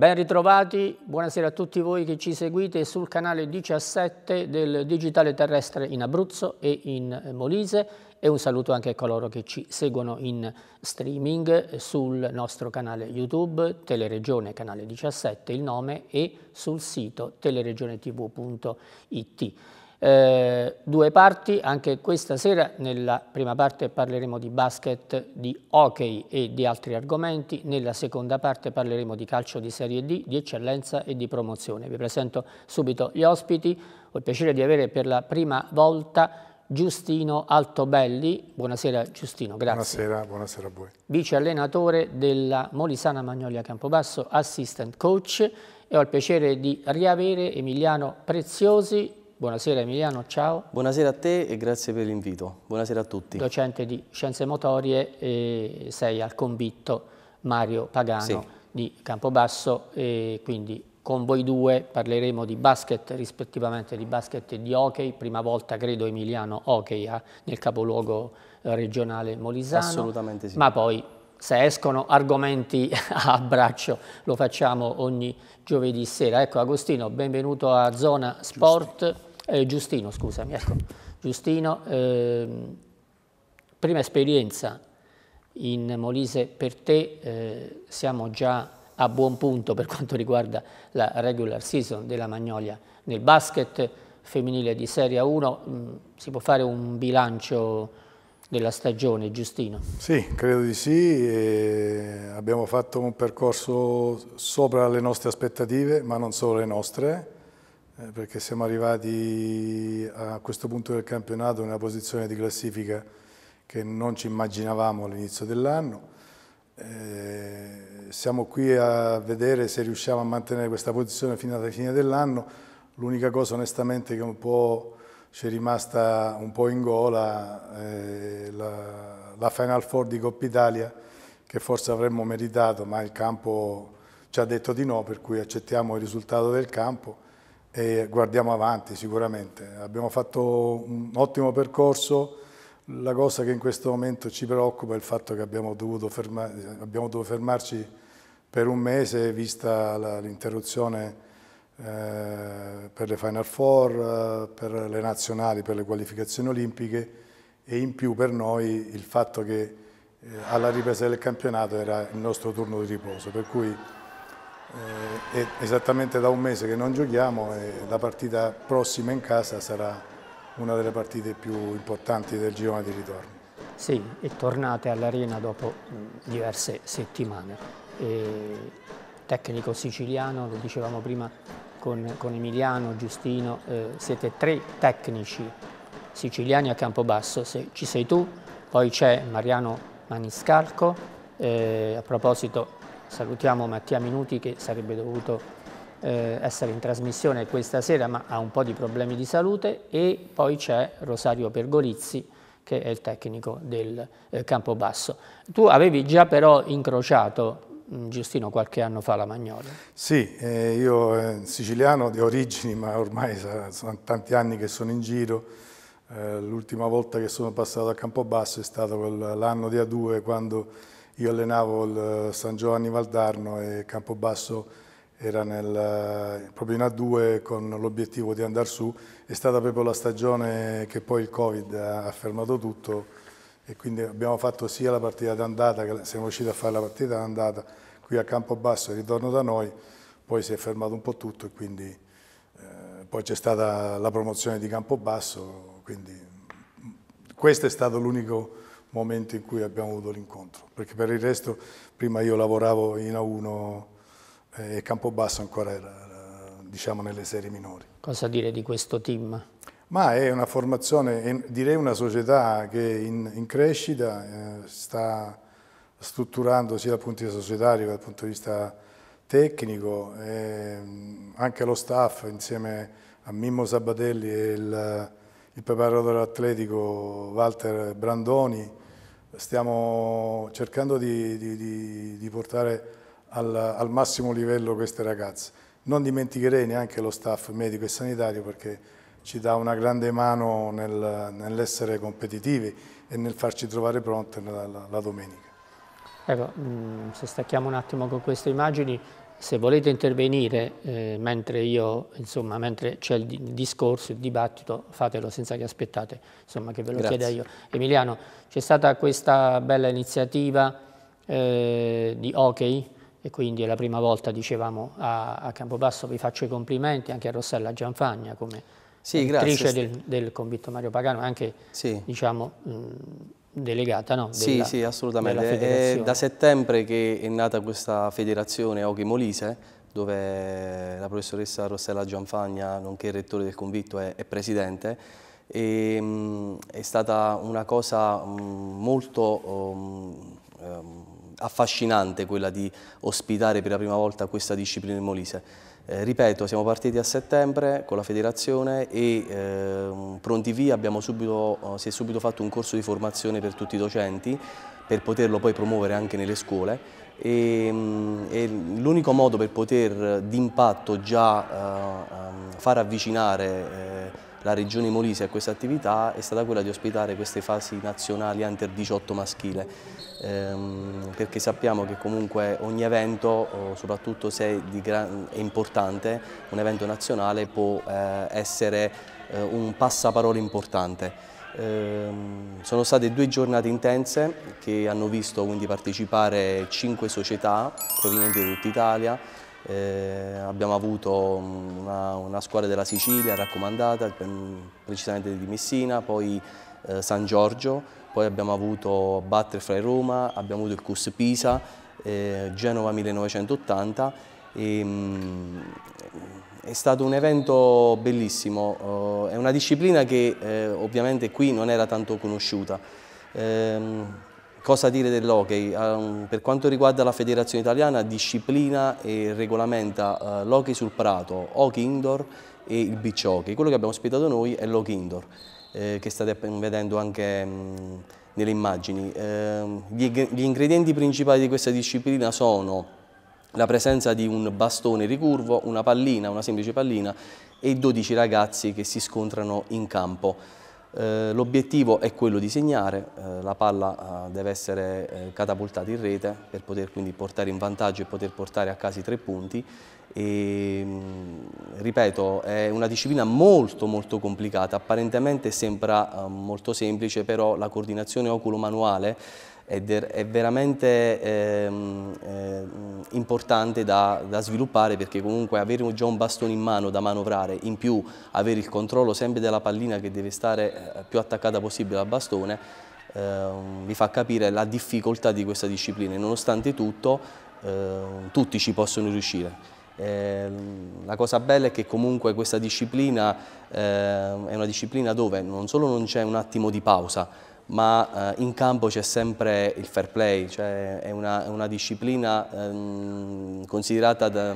Ben ritrovati, buonasera a tutti voi che ci seguite sul canale 17 del Digitale Terrestre in Abruzzo e in eh, Molise e un saluto anche a coloro che ci seguono in streaming sul nostro canale YouTube, Teleregione Canale 17, il nome, e sul sito teleregionetv.it. Eh, due parti, anche questa sera nella prima parte parleremo di basket, di hockey e di altri argomenti, nella seconda parte parleremo di calcio di Serie D, di eccellenza e di promozione. Vi presento subito gli ospiti, ho il piacere di avere per la prima volta Giustino Altobelli, buonasera Giustino, grazie. Buonasera, buonasera a voi. Vice allenatore della Molisana Magnolia Campobasso, assistant coach e ho il piacere di riavere Emiliano Preziosi, Buonasera Emiliano, ciao. Buonasera a te e grazie per l'invito. Buonasera a tutti. Docente di Scienze Motorie, eh, sei al convitto Mario Pagano sì. di Campobasso, eh, quindi con voi due parleremo di basket rispettivamente di basket e di hockey, prima volta credo Emiliano hockey ah, nel capoluogo eh, regionale molisano. Assolutamente sì. Ma poi se escono argomenti a braccio lo facciamo ogni giovedì sera. Ecco Agostino, benvenuto a Zona Sport. Giusto. Eh, Giustino, scusami, ecco. Giustino, eh, prima esperienza in Molise per te, eh, siamo già a buon punto per quanto riguarda la regular season della Magnolia nel basket femminile di Serie 1, mh, mm, si può fare un bilancio della stagione, Giustino? Sì, credo di sì, e abbiamo fatto un percorso sopra le nostre aspettative, ma non solo le nostre, eh, perché siamo arrivati a questo punto del campionato in una posizione di classifica che non ci immaginavamo all'inizio dell'anno. Eh, siamo qui a vedere se riusciamo a mantenere questa posizione fino alla fine dell'anno. L'unica cosa onestamente che un po' ci è rimasta un po' in gola eh, la, la Final Four di Coppa Italia che forse avremmo meritato ma il campo ci ha detto di no per cui accettiamo il risultato del campo e guardiamo avanti sicuramente. Abbiamo fatto un ottimo percorso, la cosa che in questo momento ci preoccupa è il fatto che abbiamo dovuto, ferma abbiamo dovuto fermarci per un mese vista l'interruzione eh, per le Final Four, per le nazionali, per le qualificazioni olimpiche e in più per noi il fatto che eh, alla ripresa del campionato era il nostro turno di riposo, per cui eh, esattamente da un mese che non giochiamo e eh, la partita prossima in casa sarà una delle partite più importanti del girone di ritorno. Sì, e tornate all'arena dopo mm, diverse settimane. E tecnico siciliano, lo dicevamo prima con, con Emiliano, Giustino, eh, siete tre tecnici siciliani a Campobasso, se, ci sei tu, poi c'è Mariano Maniscalco, eh, a proposito Salutiamo Mattia Minuti che sarebbe dovuto eh, essere in trasmissione questa sera ma ha un po' di problemi di salute e poi c'è Rosario Pergolizzi che è il tecnico del eh, Campobasso. Tu avevi già però incrociato mm, Giustino qualche anno fa la Magnolia. Sì, eh, io eh, siciliano di origini, ma ormai sono tanti anni che sono in giro. Eh, l'ultima volta che sono passato a Campobasso è stato l'anno di A2 quando io allenavo il eh, San Giovanni Valdarno e Campobasso era nel, eh, proprio in A2 con l'obiettivo di andare su. È stata proprio la stagione che poi il Covid ha fermato tutto e quindi abbiamo fatto sia la partita d'andata, siamo riusciti a fare la partita d'andata qui a Campobasso e ritorno da noi, poi si è fermato un po' tutto e quindi eh, poi c'è stata la promozione di Campobasso, quindi mm, questo è stato l'unico momento in cui abbiamo avuto l'incontro, perché per il resto prima io lavoravo in A1 eh, e Campobasso ancora era, diciamo, nelle serie minori. Cosa dire di questo team? Ma è una formazione, è, direi una società che è in, in crescita, eh, sta strutturando sia dal punto di vista societario che dal punto di vista tecnico, eh, anche lo staff insieme a Mimmo Sabatelli e il, il preparatore atletico Walter Brandoni stiamo cercando di, di, di, di portare al, al, massimo livello queste ragazze. Non dimenticherei neanche lo staff medico e sanitario perché ci dà una grande mano nel, nell'essere competitivi e nel farci trovare pronte la, la, la domenica. Ecco, mm, se stacchiamo un attimo con queste immagini, se volete intervenire eh, mentre, mentre c'è il discorso, il dibattito, fatelo senza che aspettate insomma, che ve lo Grazie. chieda io. Emiliano, c'è stata questa bella iniziativa eh, di hockey e quindi è la prima volta, dicevamo, a, a Campobasso. Vi faccio i complimenti anche a Rossella Gianfagna come sì, attrice del, del, convitto Mario Pagano, anche sì. diciamo, mh, delegata no? sì, della, sì, assolutamente. È da settembre che è nata questa federazione Hockey Molise, dove la professoressa Rossella Gianfagna, nonché il rettore del convitto, è, è presidente. E, mh, mm, è stata una cosa mh, mm, molto mh, mm, ehm, affascinante quella di ospitare per la prima volta questa disciplina in Molise. Eh, ripeto, siamo partiti a settembre con la federazione e eh, pronti via subito, eh, si è subito fatto un corso di formazione per tutti i docenti per poterlo poi promuovere anche nelle scuole e, ehm, e l'unico modo per poter d'impatto già eh, ehm, far avvicinare eh, la regione Molise a questa attività è stata quella di ospitare queste fasi nazionali under 18 maschile ehm, perché sappiamo che comunque ogni evento, soprattutto se è importante, un evento nazionale può eh, essere eh, un passaparola importante. Ehm, sono state due giornate intense che hanno visto quindi partecipare cinque società provenienti da tutta Italia, eh, abbiamo avuto mm, una, una, squadra della Sicilia raccomandata, mm, precisamente di Messina, poi eh, San Giorgio, poi abbiamo avuto Butterfly Roma, abbiamo avuto il CUS Pisa, eh, Genova 1980. E, mh, è stato un evento bellissimo, uh, è una disciplina che eh, ovviamente qui non era tanto conosciuta. Ehm, cosa dire dell'hockey? Um, per quanto riguarda la federazione italiana disciplina e regolamenta uh, l'hockey sul prato, hockey indoor e il beach hockey. Quello che abbiamo ospitato noi è l'hockey indoor eh, che state vedendo anche mh, mm, nelle immagini. Eh, gli, gli ingredienti principali di questa disciplina sono la presenza di un bastone ricurvo, una pallina, una semplice pallina e 12 ragazzi che si scontrano in campo. Eh, L'obiettivo è quello di segnare, eh, la palla eh, deve essere eh, catapultata in rete per poter quindi portare in vantaggio e poter portare a casa i tre punti e, ripeto, è una disciplina molto molto complicata, apparentemente sembra ehm, molto semplice, però la coordinazione oculomanuale è, è veramente ehm, eh, importante da, da, sviluppare perché comunque avere già un bastone in mano da manovrare, in più avere il controllo sempre della pallina che deve stare eh, più attaccata possibile al bastone, ehm, vi fa capire la difficoltà di questa disciplina e nonostante tutto eh, tutti ci possono riuscire. Ehm, la cosa bella è che comunque questa disciplina eh, è una disciplina dove non solo non c'è un attimo di pausa, ma eh, in campo c'è sempre il fair play, cioè è una, è una disciplina ehm, considerata da,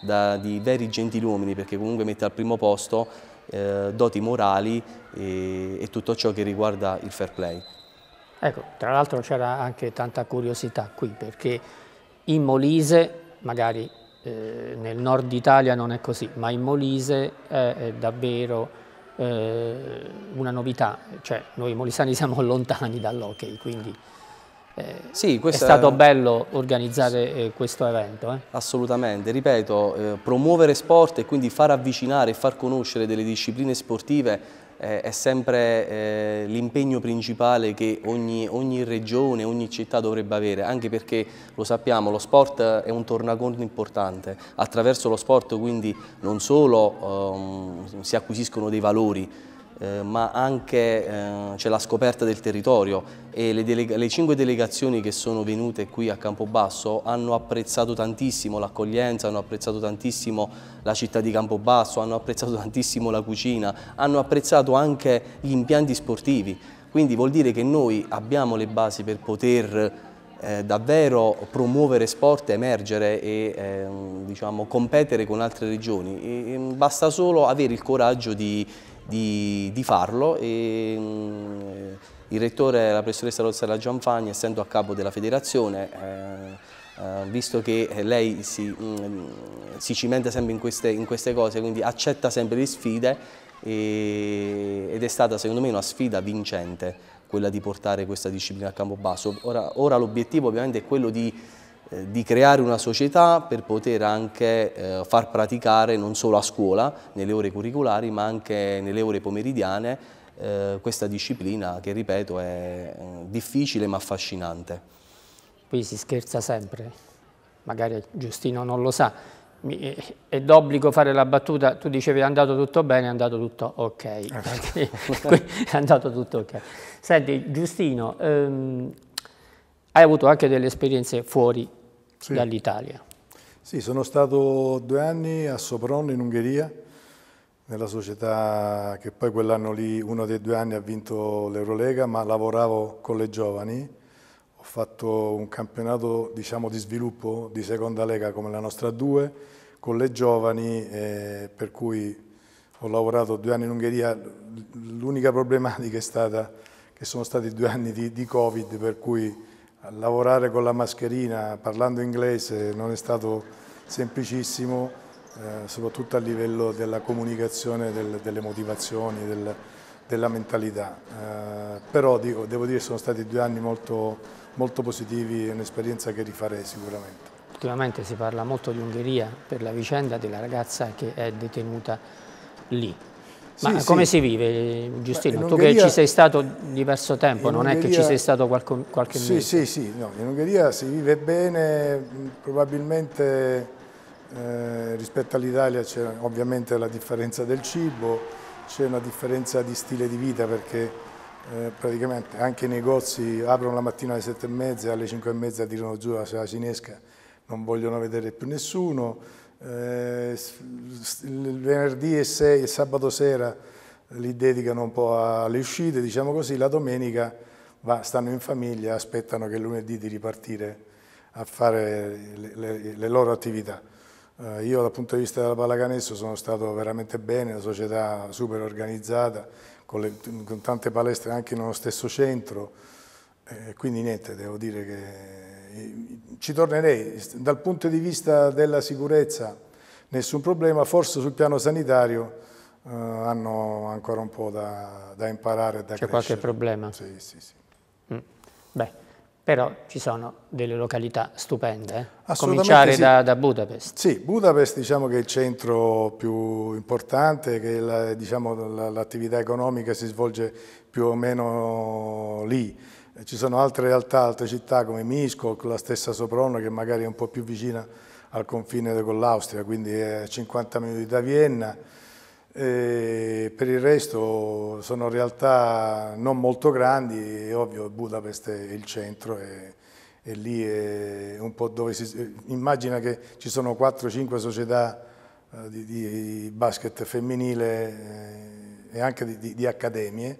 da, di veri gentiluomini perché comunque mette al primo posto eh, doti morali e, e tutto ciò che riguarda il fair play. Ecco, tra l'altro c'era anche tanta curiosità qui perché in Molise magari eh, nel nord Italia non è così, ma in Molise è, è davvero eh, una novità, cioè noi molisani siamo lontani dall'hockey, quindi eh, sì, è stato è... bello organizzare eh, questo evento. Eh. Assolutamente, ripeto, eh, promuovere sport e quindi far avvicinare e far conoscere delle discipline sportive eh, è sempre eh, l'impegno principale che ogni, ogni, regione, ogni città dovrebbe avere, anche perché lo sappiamo, lo sport è un tornaconto importante, attraverso lo sport quindi non solo ehm, si acquisiscono dei valori, eh, ma anche eh, c'è la scoperta del territorio e le, le, cinque delegazioni che sono venute qui a Campobasso hanno apprezzato tantissimo l'accoglienza, hanno apprezzato tantissimo la città di Campobasso, hanno apprezzato tantissimo la cucina, hanno apprezzato anche gli impianti sportivi, quindi vuol dire che noi abbiamo le basi per poter eh, davvero promuovere sport, emergere e eh, diciamo, competere con altre regioni. E, basta solo avere il coraggio di di, di farlo e mh, mm, il rettore, la professoressa Rossella Gianfagni, essendo a capo della federazione, eh, eh, visto che lei si, mh, mm, si cimenta sempre in queste, in queste cose, quindi accetta sempre le sfide ed è stata secondo me una sfida vincente quella di portare questa disciplina a campo basso. Ora, ora l'obiettivo ovviamente è quello di eh, di creare una società per poter anche eh, far praticare non solo a scuola, nelle ore curriculari, ma anche nelle ore pomeridiane, eh, questa disciplina che, ripeto, è eh, difficile ma affascinante. Qui si scherza sempre, magari Giustino non lo sa, Mi, eh, è d'obbligo fare la battuta, tu dicevi è andato tutto bene, è andato tutto ok, eh. è andato tutto ok. Senti Giustino, ehm, hai avuto anche delle esperienze fuori sì. dall'Italia. Sì, sono stato due anni a Sopron in Ungheria, nella società che poi quell'anno lì, uno dei due anni, ha vinto l'Eurolega, ma lavoravo con le giovani, ho fatto un campionato diciamo, di sviluppo di seconda lega come la nostra 2, con le giovani, eh, per cui ho lavorato due anni in Ungheria, l'unica problematica è stata che sono stati due anni di, di Covid, per cui lavorare con la mascherina parlando inglese non è stato semplicissimo, eh, soprattutto a livello della comunicazione, del, delle motivazioni, del, della mentalità. Eh, però dico, devo dire che sono stati due anni molto, molto positivi e un'esperienza che rifarei sicuramente. Ultimamente si parla molto di Ungheria per la vicenda della ragazza che è detenuta lì. Ma sì, come sì. si vive, Giustino? Tu che ci sei stato diverso tempo, non Ungheria, è che ci sei stato qualche, qualche sì, mese? Sì, sì, no, in Ungheria si vive bene, mm, probabilmente eh, rispetto all'Italia c'è ovviamente la differenza del cibo, c'è una differenza di stile di vita perché eh, praticamente anche i negozi aprono la mattina alle sette e mezza, alle cinque e mezza tirano giù la sala cinesca, non vogliono vedere più nessuno, eh, il venerdì e, sei, il sabato sera eh, li dedicano un po' alle uscite, diciamo così, la domenica va, stanno in famiglia, aspettano che lunedì di ripartire a fare le, le, le loro attività. Eh, io dal punto di vista della pallacanestro sono stato veramente bene, la società super organizzata, con, le, con tante palestre anche nello stesso centro, eh, quindi niente, devo dire che eh, ci tornerei, dal punto di vista della sicurezza nessun problema, forse sul piano sanitario eh, hanno ancora un po' da, da imparare C'è qualche problema? Sì, sì, sì. Mm. Beh, però ci sono delle località stupende, eh? cominciare sì. da, da, Budapest. Sì, Budapest diciamo che è il centro più importante, che diciamo, l'attività diciamo, economica si svolge più o meno lì eh, ci sono altre realtà, altre città come Miskolc, la stessa Sopronno che magari è un po' più vicina al confine con l'Austria, quindi è a 50 minuti da Vienna. E per il resto sono realtà non molto grandi, è ovvio Budapest è il centro e, e lì è un po' dove si... Eh, immagina che ci sono 4-5 società eh, di, di, basket femminile e anche di, di, di accademie,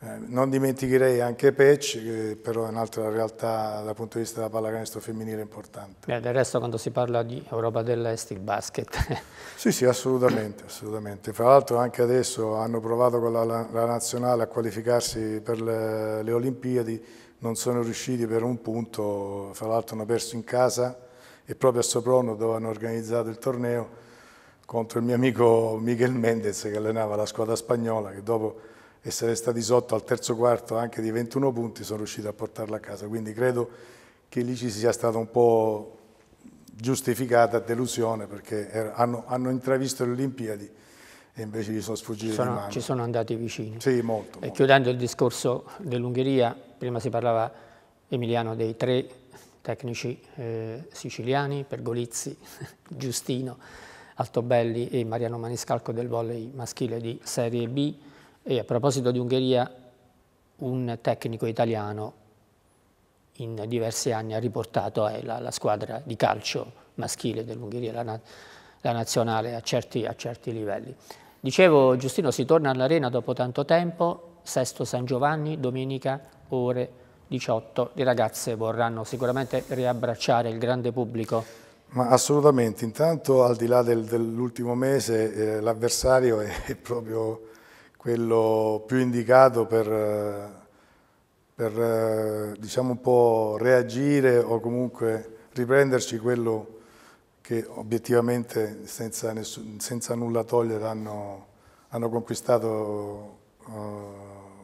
eh, non dimenticherei anche Pecci, che però è un'altra realtà dal punto di vista della pallacanestro femminile importante. Beh, del resto quando si parla di Europa dell'Est il basket. sì, sì, assolutamente, assolutamente. Fra l'altro anche adesso hanno provato con la, la nazionale a qualificarsi per le, le, Olimpiadi, non sono riusciti per un punto, fra l'altro hanno perso in casa e proprio a Soprono dove hanno organizzato il torneo contro il mio amico Miguel Mendez che allenava la squadra spagnola che dopo essere stati sotto al terzo quarto anche di 21 punti sono riusciti a portarla a casa, quindi credo che lì ci sia stata un po' giustificata delusione perché er hanno, hanno, intravisto le Olimpiadi e invece gli sono sfuggiti sono, di mano. Ci sono andati vicini. Sì, molto. E molto. chiudendo il discorso dell'Ungheria, prima si parlava, Emiliano, dei tre tecnici eh, siciliani, Pergolizzi, Giustino, Altobelli e Mariano Maniscalco del volley maschile di Serie B. E a proposito di Ungheria, un tecnico italiano in diversi anni ha riportato eh, la, la, squadra di calcio maschile dell'Ungheria, la, la, nazionale, a certi, a certi livelli. Dicevo, Giustino, si torna all'arena dopo tanto tempo, Sesto San Giovanni, domenica, ore 18. Le ragazze vorranno sicuramente riabbracciare il grande pubblico. Ma assolutamente, intanto al di là del, dell'ultimo mese eh, l'avversario è, è proprio quello più indicato per, per diciamo un po' reagire o comunque riprenderci quello che obiettivamente senza, nessun, senza nulla togliere hanno, hanno conquistato uh,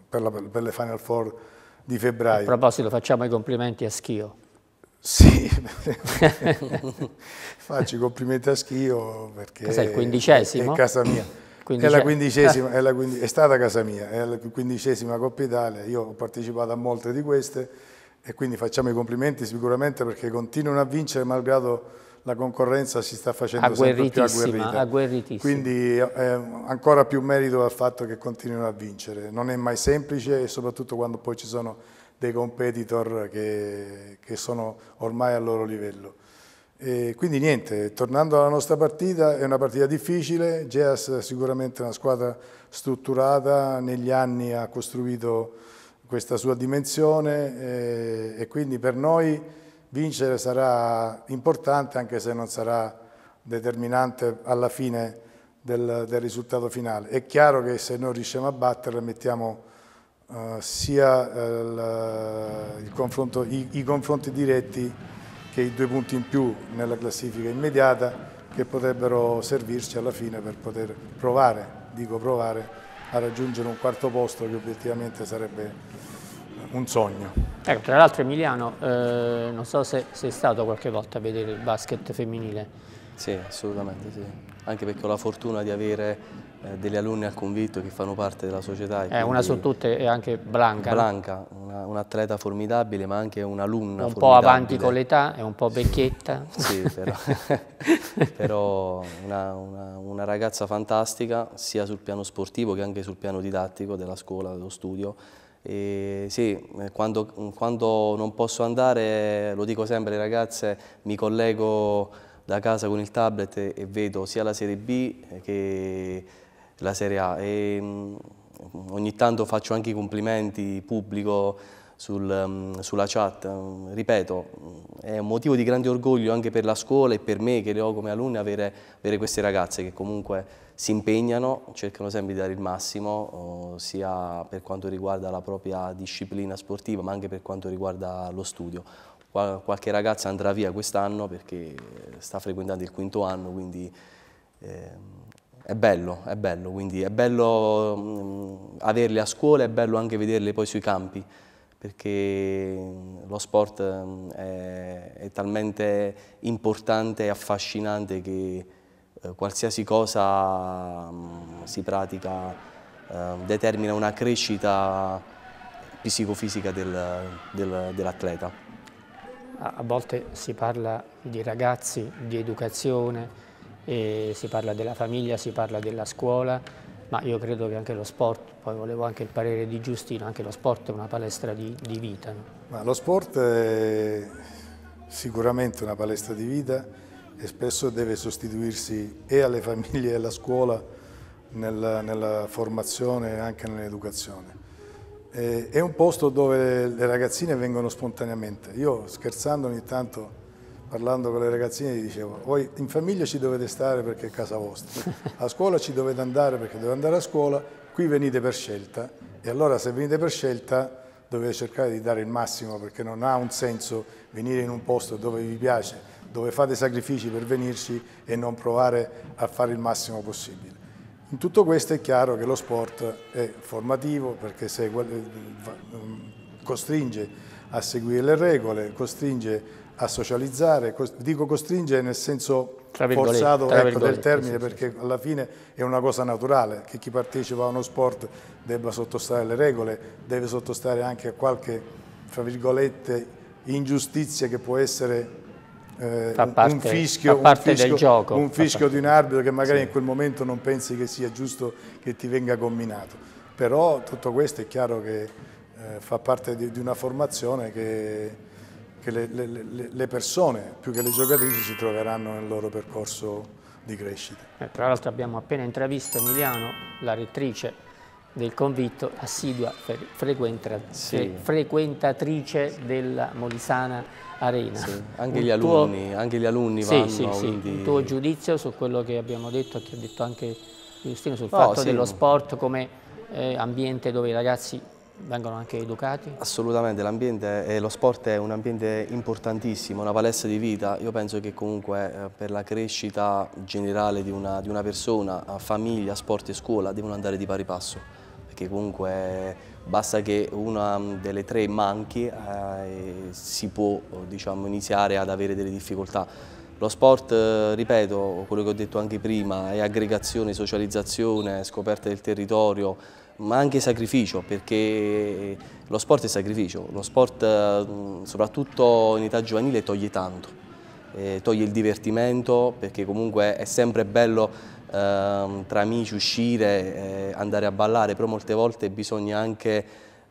per, la, per, le Final Four di febbraio. A proposito facciamo i complimenti a Schio. Sì, faccio i complimenti a Schio perché Cos'è, il quindicesimo? è casa mia. Quindici... È, la quindicesima, è, la quindi... è stata casa mia, è la quindicesima Coppa Italia, io ho partecipato a molte di queste e quindi facciamo i complimenti sicuramente perché continuano a vincere malgrado la concorrenza si sta facendo sempre più agguerrita. Quindi eh, ancora più merito al fatto che continuino a vincere. Non è mai semplice e soprattutto quando poi ci sono dei competitor che, che sono ormai al loro livello. E quindi niente, tornando alla nostra partita, è una partita difficile, Geas è sicuramente una squadra strutturata, negli anni ha costruito questa sua dimensione e, e quindi per noi vincere sarà importante anche se non sarà determinante alla fine del, del risultato finale. È chiaro che se noi riusciamo a batterla mettiamo eh, sia il, eh, il confronto, i, i confronti diretti che i due punti in più nella classifica immediata che potrebbero servirci alla fine per poter provare, dico provare, a raggiungere un quarto posto che obiettivamente sarebbe un sogno. Ecco, tra l'altro Emiliano, eh, non so se sei stato qualche volta a vedere il basket femminile. Sì, assolutamente sì, anche perché ho la fortuna di avere eh, delle alunne al convitto che fanno parte della società. Eh, una su tutte è anche Blanca. Blanca, no? un'atleta una formidabile ma anche un'alunna Un po' avanti con l'età, è un po' vecchietta. sì, però, però una, una, una, ragazza fantastica sia sul piano sportivo che anche sul piano didattico della scuola, dello studio. E sì, eh, quando, quando non posso andare, lo dico sempre alle ragazze, mi collego da casa con il tablet e vedo sia la Serie B che la Serie A e mm, ogni tanto faccio anche i complimenti pubblico sul, mm, sulla chat, ripeto, mm, è un motivo di grande orgoglio anche per la scuola e per me che le ho come alunne avere, avere queste ragazze che comunque si impegnano, cercano sempre di dare il massimo, oh, sia per quanto riguarda la propria disciplina sportiva, ma anche per quanto riguarda lo studio. qualche ragazza andrà via quest'anno perché sta frequentando il quinto anno, quindi eh, è bello, è bello, quindi è bello mh, mm, averli a scuola, è bello anche vederli poi sui campi, perché mm, lo sport mh, mm, è, è, talmente importante e affascinante che eh, qualsiasi cosa mh, si pratica eh, determina una crescita psicofisica del, del, dell'atleta. A volte si parla di ragazzi, di educazione, e si parla della famiglia, si parla della scuola, ma io credo che anche lo sport, poi volevo anche il parere di Giustino, anche lo sport è una palestra di, di vita. No? Ma lo sport è sicuramente una palestra di vita e spesso deve sostituirsi e alle famiglie e alla scuola nella, nella formazione e anche nell'educazione. È un posto dove le ragazzine vengono spontaneamente. Io scherzando ogni tanto parlando con le ragazzine, gli dicevo, voi in famiglia ci dovete stare perché è casa vostra, a scuola ci dovete andare perché dovete andare a scuola, qui venite per scelta e allora se venite per scelta dovete cercare di dare il massimo perché non ha un senso venire in un posto dove vi piace, dove fate sacrifici per venirci e non provare a fare il massimo possibile. In tutto questo è chiaro che lo sport è formativo perché segue, eh, mm, costringe a seguire le regole, costringe a socializzare, dico costringere nel senso forzato ecco, del termine perché alla fine è una cosa naturale che chi partecipa a uno sport debba sottostare alle regole, deve sottostare anche a qualche, fra virgolette, ingiustizia che può essere eh, parte, un fischio, un fischio, gioco, un fischio di un arbitro che magari sì. in quel momento non pensi che sia giusto che ti venga combinato. Però tutto questo è chiaro che eh, fa parte di, di una formazione che che le, le, le, persone, più che le giocatrici, si troveranno nel loro percorso di crescita. Eh, tra l'altro abbiamo appena intravisto Emiliano, la rettrice del convitto, assidua fre sì. frequentatrice sì. della Molisana Arena. Sì. Anche, gli alunni, tuo... anche, gli alunni, vanno. Sì, quindi... Il tuo giudizio su quello che abbiamo detto, che ha detto anche Giustino, sul oh, fatto dello sport come eh, ambiente dove i ragazzi vengono anche educati? Assolutamente, l'ambiente e lo sport è un ambiente importantissimo, una palestra di vita. Io penso che comunque eh, per la crescita generale di una, di una persona, famiglia, sport e scuola devono andare di pari passo, perché comunque eh, basta che una mm, delle tre manchi eh, si può eh, diciamo, iniziare ad avere delle difficoltà. Lo sport, ripeto, quello che ho detto anche prima, è aggregazione, socializzazione, scoperta del territorio, ma anche sacrificio, perché lo sport è sacrificio, lo sport eh, soprattutto in età giovanile toglie tanto, eh, toglie il divertimento, perché comunque è sempre bello eh, tra amici uscire, eh, andare a ballare, però molte volte bisogna anche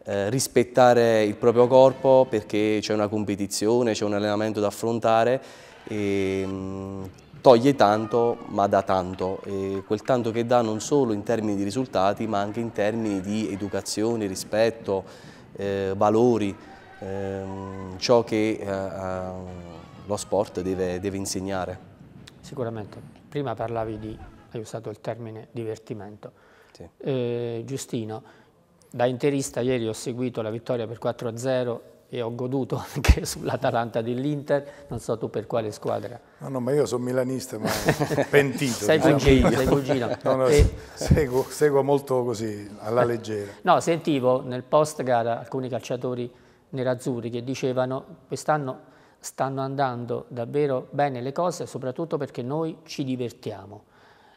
eh, rispettare il proprio corpo perché c'è una competizione, c'è un allenamento da affrontare e ehm, toglie tanto ma dà tanto e quel tanto che dà non solo in termini di risultati ma anche in termini di educazione, rispetto, eh, valori, ehm, ciò che eh, eh lo sport deve, deve insegnare. Sicuramente, prima parlavi di, hai usato il termine divertimento. Sì. Eh, Giustino, da interista ieri ho seguito la vittoria per 4-0 e ho goduto anche sull'Atalanta dell'Inter, non so tu per quale squadra. No, no, ma io sono milanista, ma pentito. sei diciamo. cugino, sei cugino. No, no, e... seguo, seguo, molto così, alla leggera. No, sentivo nel post gara alcuni calciatori nerazzurri che dicevano quest'anno stanno andando davvero bene le cose, soprattutto perché noi ci divertiamo.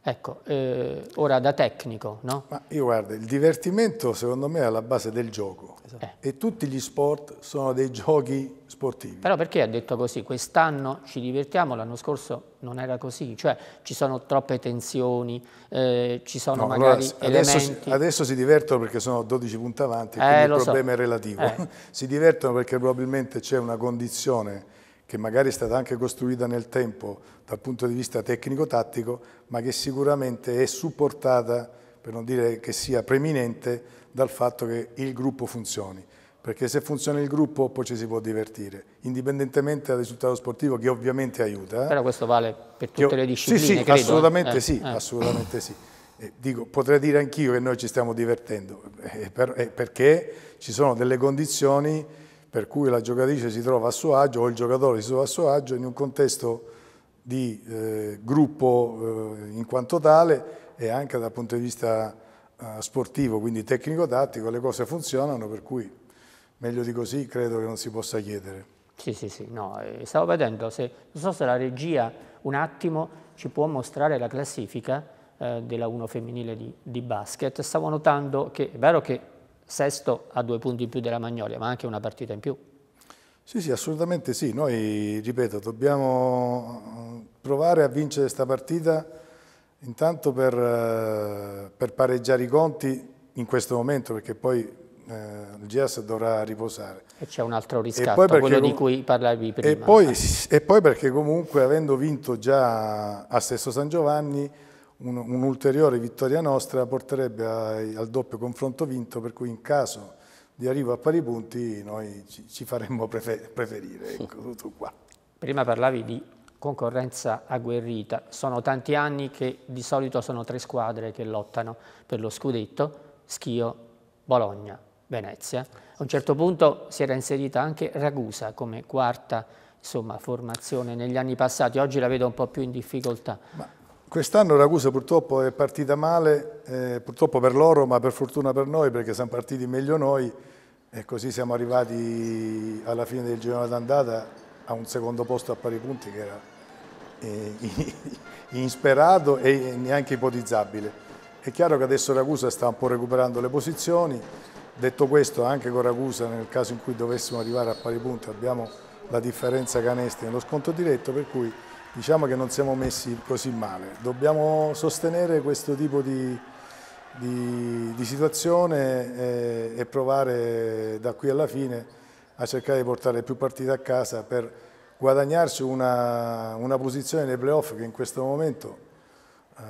Ecco, eh, ora da tecnico, no? Ma io guardo, il divertimento secondo me è alla base del gioco esatto. Eh. e tutti gli sport sono dei giochi sportivi. Però perché ha detto così? Quest'anno ci divertiamo, l'anno scorso non era così, cioè ci sono troppe tensioni, eh, ci sono no, magari allora, adesso elementi... adesso si divertono perché sono 12 punti avanti, eh, quindi il problema so. è relativo. Eh. Si divertono perché probabilmente c'è una condizione che magari è stata anche costruita nel tempo dal punto di vista tecnico-tattico, ma che sicuramente è supportata, per non dire che sia preminente, dal fatto che il gruppo funzioni. Perché se funziona il gruppo poi ci si può divertire, indipendentemente dal risultato sportivo che ovviamente aiuta. Eh. Però questo vale per tutte io, le discipline, Sì, sì, credo. Eh. assolutamente eh, sì, eh. assolutamente sì. Eh, dico, potrei dire anch'io che noi ci stiamo divertendo, eh, per, perché ci sono delle condizioni per cui la giocatrice si trova a suo agio o il giocatore si trova a suo agio in un contesto di eh, gruppo eh, in quanto tale e anche dal punto di vista eh, sportivo, quindi tecnico-tattico, le cose funzionano, per cui meglio di così credo che non si possa chiedere. Sì, sì, sì, no, eh, stavo vedendo, se, non so se la regia un attimo ci può mostrare la classifica eh, della 1 femminile di, di basket, stavo notando che è vero che Sesto a due punti in più della Magnolia, ma anche una partita in più. Sì, sì, assolutamente sì. Noi, ripeto, dobbiamo eh, provare a vincere questa partita intanto per, eh, per, pareggiare i conti in questo momento, perché poi eh, il GS dovrà riposare. E c'è un altro riscatto, perché, quello di cui parlavi prima. E poi, e poi perché comunque, avendo vinto già a Sesto San Giovanni, un'ulteriore vittoria nostra porterebbe al doppio confronto vinto, per cui in caso di arrivo a pari punti noi ci, faremmo preferire. Ecco, Prima parlavi di concorrenza agguerrita, sono tanti anni che di solito sono tre squadre che lottano per lo scudetto, Schio, Bologna, Venezia. A un certo punto si era inserita anche Ragusa come quarta insomma, formazione negli anni passati, oggi la vedo un po' più in difficoltà. Ma Quest'anno Ragusa purtroppo è partita male, eh, purtroppo per loro, ma per fortuna per noi, perché siamo partiti meglio noi e così siamo arrivati alla fine del girone d'andata a un secondo posto a pari punti che era eh, insperato e neanche ipotizzabile. È chiaro che adesso Ragusa sta un po' recuperando le posizioni, detto questo anche con Ragusa nel caso in cui dovessimo arrivare a pari punti abbiamo la differenza canestri nello sconto diretto per cui diciamo che non siamo messi così male. Dobbiamo sostenere questo tipo di, di, di situazione e, e, provare da qui alla fine a cercare di portare più partite a casa per guadagnarci una, una posizione nei playoff che in questo momento uh,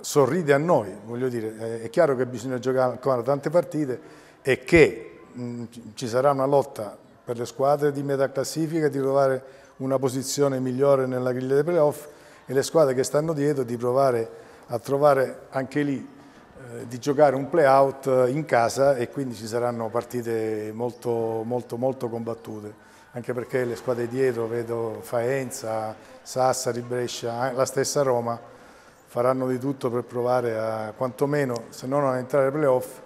sorride a noi, voglio dire, è chiaro che bisogna giocare ancora tante partite e che mh, mm, ci sarà una lotta per le squadre di metà classifica di trovare una posizione migliore nella griglia dei playoff e le squadre che stanno dietro di provare a trovare anche lì eh, di giocare un playout eh, in casa e quindi ci saranno partite molto, molto, molto combattute anche perché le squadre dietro, vedo Faenza, Sassari, Brescia, eh, la stessa Roma faranno di tutto per provare a quantomeno, se non a entrare ai playoff,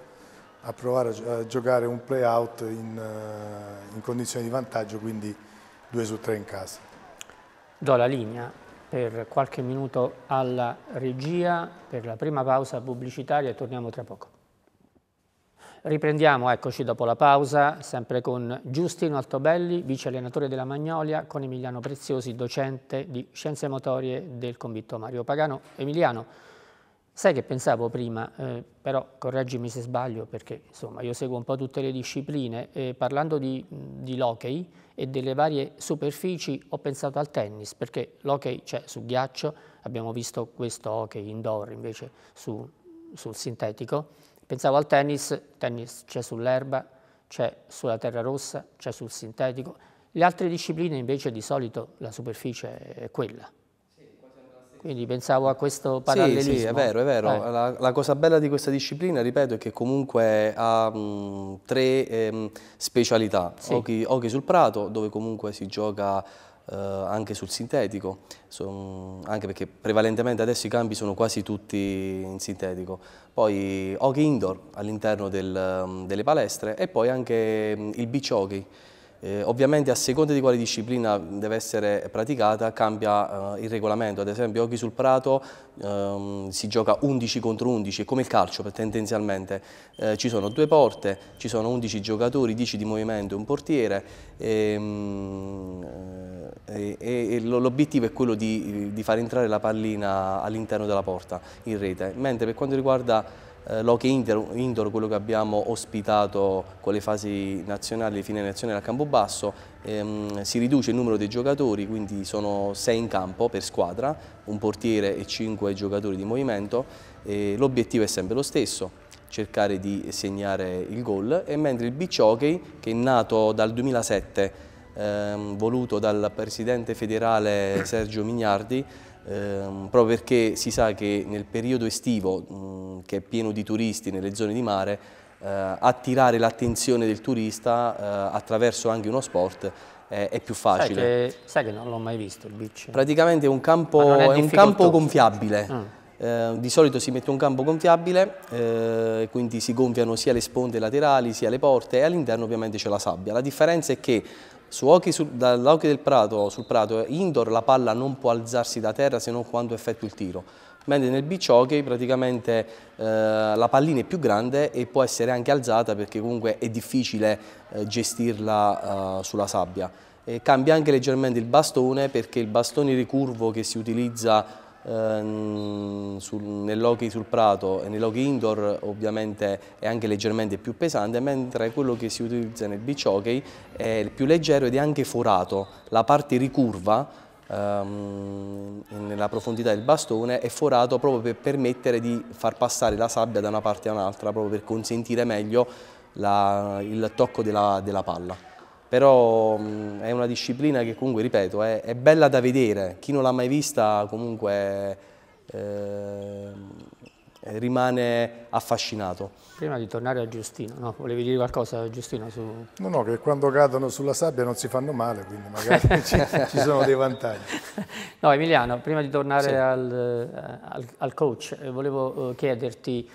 a provare a giocare un play-out in, eh, in condizioni di vantaggio, quindi 2 su 3 in casa. Do la linea per qualche minuto alla regia per la prima pausa pubblicitaria e torniamo tra poco. Riprendiamo, eccoci dopo la pausa, sempre con Giustino Altobelli, vice allenatore della Magnolia, con Emiliano Preziosi, docente di Scienze Motorie del Convitto Mario Pagano. Emiliano, Sai che pensavo prima, eh, però correggimi se sbaglio perché insomma io seguo un po' tutte le discipline, eh, parlando di, di l'hockey e delle varie superfici ho pensato al tennis perché l'hockey c'è su ghiaccio, abbiamo visto questo hockey indoor invece su, sul sintetico, pensavo al tennis, tennis c'è sull'erba, c'è sulla terra rossa, c'è sul sintetico, le altre discipline invece di solito la superficie è quella. Quindi pensavo a questo parallelismo. Sì, sì è vero, è vero. Eh. La, la, cosa bella di questa disciplina, ripeto, è che comunque ha mh, tre ehm, specialità. Sì. Hockey, hockey sul prato, dove comunque si gioca Uh, anche sul sintetico, so, anche perché prevalentemente adesso i campi sono quasi tutti in sintetico. Poi hockey indoor all'interno del, delle palestre e poi anche um, il beach hockey eh, ovviamente a seconda di quale disciplina deve essere praticata cambia eh, il regolamento, ad esempio oggi sul Prato ehm, si gioca 11 contro 11, come il calcio tendenzialmente, eh, ci sono due porte, ci sono 11 giocatori, 10 di movimento, e un portiere ehm, eh, e, e, e l'obiettivo è quello di, di far entrare la pallina all'interno della porta in rete, mentre per quanto riguarda eh, Loche indoor, indoor, quello che abbiamo ospitato con le fasi nazionali, le fine nazionali a Campobasso, ehm, si riduce il numero dei giocatori, quindi sono sei in campo per squadra, un portiere e cinque giocatori di movimento, l'obiettivo è sempre lo stesso, cercare di segnare il gol e mentre il beach hockey che è nato dal 2007 ehm, voluto dal presidente federale Sergio Mignardi ehm, proprio perché si sa che nel periodo estivo, mh, che è pieno di turisti nelle zone di mare, eh, attirare l'attenzione del turista eh, attraverso anche uno sport è più facile. Sai che, sai che non l'ho mai visto il beach? Praticamente è un campo, è è un campo gonfiabile. Mm. Eh, di solito si mette un campo gonfiabile, eh, quindi si gonfiano sia le sponde laterali sia le porte e all'interno ovviamente c'è la sabbia. La differenza è che su hockey sul, dall'hockey del prato, sul prato indoor la palla non può alzarsi da terra se non quando effettua il tiro, mentre nel beach hockey praticamente eh, la pallina è più grande e può essere anche alzata perché comunque è difficile eh, gestirla eh, sulla sabbia. E cambia anche leggermente il bastone perché il bastone ricurvo che si utilizza Ehm, sul, nell'hockey sul prato e nell'hockey indoor ovviamente è anche leggermente più pesante, mentre quello che si utilizza nel beach hockey è più leggero ed è anche forato. La parte ricurva um, nella profondità del bastone è forato proprio per permettere di far passare la sabbia da una parte a un'altra, proprio per consentire meglio la, il tocco della, della palla però mh, mm, è una disciplina che comunque, ripeto, è, è, bella da vedere, chi non l'ha mai vista comunque eh, rimane affascinato. Prima di tornare a Giustino, no? volevi dire qualcosa Giustino? Su... No, no, che quando cadono sulla sabbia non si fanno male, quindi magari ci, ci, sono dei vantaggi. No Emiliano, prima di tornare sì. al, al, al, coach, eh, volevo eh, chiederti,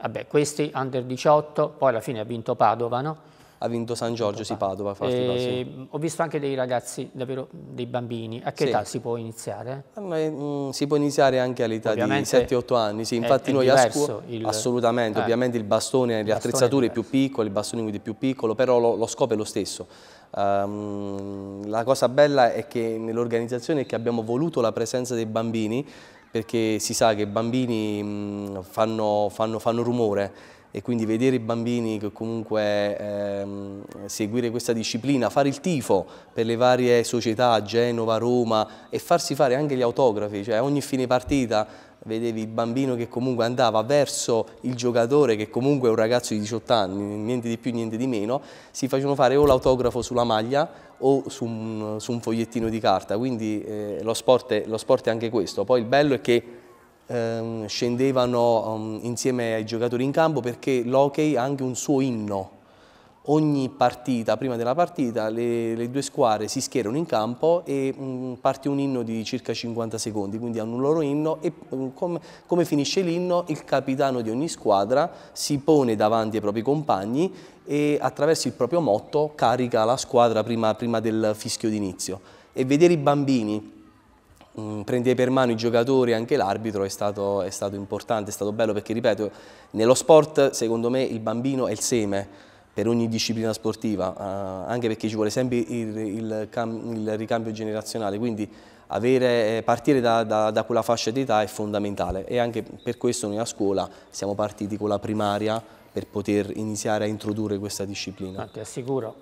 vabbè, questi under 18, poi alla fine ha vinto Padova, no? ha vinto San Giorgio si Padova. Sì. Ehm, ho visto anche dei ragazzi, davvero dei bambini. A che sì. età si può iniziare? Eh, eh, mm, si può iniziare anche all'età di 7-8 anni. Sì, infatti è, è noi a scuola... Il... Assolutamente, eh. ovviamente il bastone, le attrezzature più piccole, il bastone quindi più piccolo, però lo, lo scopo è lo stesso. Um, la cosa bella è che nell'organizzazione abbiamo voluto la presenza dei bambini perché si sa che i bambini mh, mm, fanno, fanno, fanno rumore e quindi vedere i bambini che comunque ehm, seguire questa disciplina, fare il tifo per le varie società, Genova, Roma e farsi fare anche gli autografi, cioè ogni fine partita vedevi il bambino che comunque andava verso il giocatore che comunque è un ragazzo di 18 anni, niente di più, niente di meno, si facevano fare o l'autografo sulla maglia o su un, su un, fogliettino di carta, quindi eh, lo, sport è, lo sport è anche questo, poi il bello è che ehm, scendevano um, insieme ai giocatori in campo perché l'hockey ha anche un suo inno. Ogni partita, prima della partita, le, le due squadre si schierano in campo e mh, mm, parte un inno di circa 50 secondi, quindi hanno un loro inno e mh, mm, com, come finisce l'inno il capitano di ogni squadra si pone davanti ai propri compagni e attraverso il proprio motto carica la squadra prima, prima del fischio d'inizio. E vedere i bambini Mm, prendere per mano i giocatori e anche l'arbitro è stato, è stato importante, è stato bello perché ripeto, nello sport secondo me il bambino è il seme, per ogni disciplina sportiva, eh, anche perché ci vuole sempre il, il, il ricambio generazionale, quindi avere, eh, partire da, da, da, quella fascia d'età è fondamentale e anche per questo noi a scuola siamo partiti con la primaria per poter iniziare a introdurre questa disciplina. Ma ti assicuro,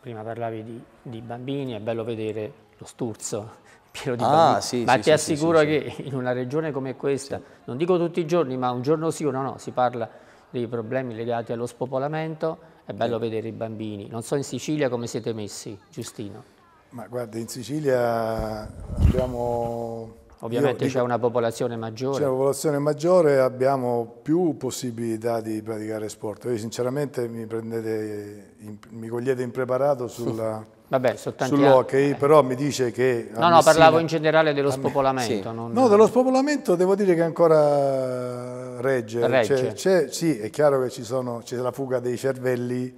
prima parlavi di, di bambini, è bello vedere lo sturzo pieno di ah, bambini. Sì, ma sì, ti sì, assicuro che in una regione come questa, non dico tutti i giorni, ma un giorno sì o no, si parla dei problemi legati allo spopolamento, è bello vedere i bambini. Non so in Sicilia come siete messi, Giustino. Ma guarda, in Sicilia abbiamo... Ovviamente c'è una popolazione maggiore. C'è una popolazione maggiore e abbiamo più possibilità di praticare sport. Voi sinceramente mi, prendete, mi cogliete impreparato sulla... Vabbè, sull'hockey, però mi dice che... No, no, parlavo in generale dello spopolamento. Sì. Non... No, dello spopolamento devo dire che ancora regge. Cioè, regge. Cioè, c'è, sì, è chiaro che ci sono, c'è la fuga dei cervelli,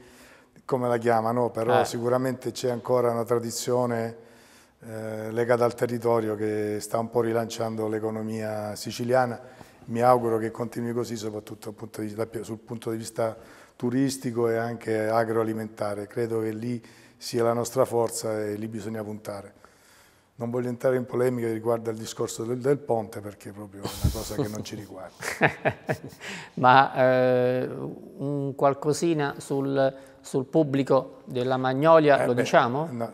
come la chiamano, però eh. sicuramente c'è ancora una tradizione eh, legata al territorio che sta un po' rilanciando l'economia siciliana. Mi auguro che continui così, soprattutto punto di, sul punto di vista turistico e anche agroalimentare. Credo che lì sia la nostra forza e lì bisogna puntare. Non voglio entrare in polemica riguardo al discorso del, del ponte perché è proprio una cosa che non ci riguarda. Ma eh, un qualcosina sul, sul, pubblico della Magnolia eh lo beh, diciamo? No,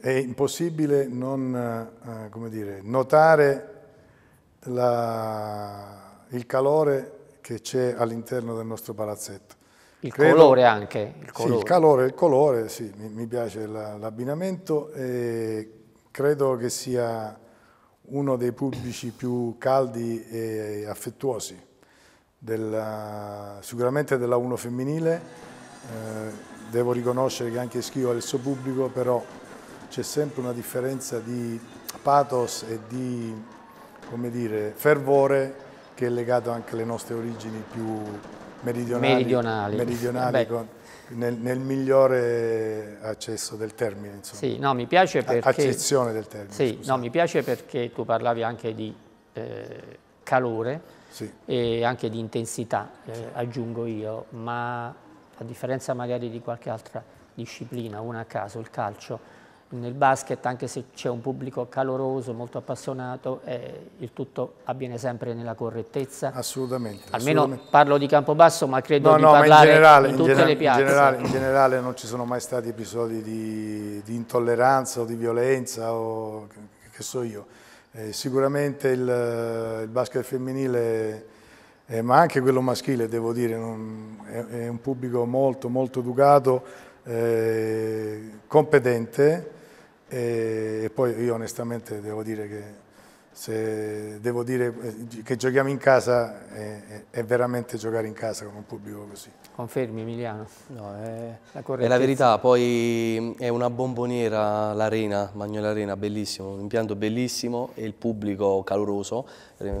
è impossibile non eh, dire, notare la, il calore che c'è all'interno del nostro palazzetto il Credo, colore anche. Il colore. Sì, il calore il colore, sì, mi, mi piace l'abbinamento. e credo che sia uno dei pubblici più caldi e affettuosi, della, sicuramente della 1 femminile. Eh, devo riconoscere che anche Schio ha il suo pubblico, però c'è sempre una differenza di pathos e di dire, fervore che è legato anche alle nostre origini più, meridionali, meridionali. meridionali con, nel, nel, migliore accesso del termine. Insomma. Sì, no, mi piace perché... Accezione del termine, Sì, scusate. no, mi piace perché tu parlavi anche di eh, calore sì. e anche di intensità, eh, sì. aggiungo io, ma a differenza magari di qualche altra disciplina, una a caso, il calcio, nel basket, anche se c'è un pubblico caloroso, molto appassionato, eh, il tutto avviene sempre nella correttezza. Assolutamente. Almeno assolutamente. parlo di Campobasso, ma credo no, di no, parlare in generale, di tutte in le piazze. In generale, in generale, non ci sono mai stati episodi di, di intolleranza o di violenza o che, che so io. Eh, sicuramente il, il, basket femminile, eh, ma anche quello maschile, devo dire, non, è, è, un pubblico molto, molto educato, eh, competente, e poi io onestamente devo dire che se devo dire eh, che giochiamo in casa è, è veramente giocare in casa con un pubblico così. Confermi Emiliano? No, è la, è la verità, poi mm, è una bomboniera l'arena, Magnola Arena, bellissimo, un impianto bellissimo e il pubblico caloroso, eh,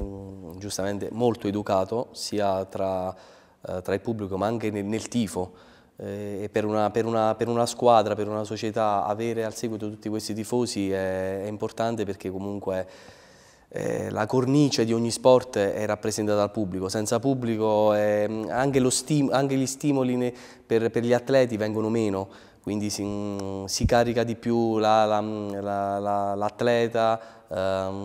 giustamente molto educato sia tra, eh, tra il pubblico ma anche nel, nel tifo eh, per, una, per, una, per, una, squadra, per una società, avere al seguito tutti questi tifosi è, è importante perché comunque eh, la cornice di ogni sport è rappresentata dal pubblico, senza pubblico eh, anche, stim anche, gli stimoli ne, per, per, gli atleti vengono meno, quindi si, mm, si carica di più l'atleta, la, la, mm, la,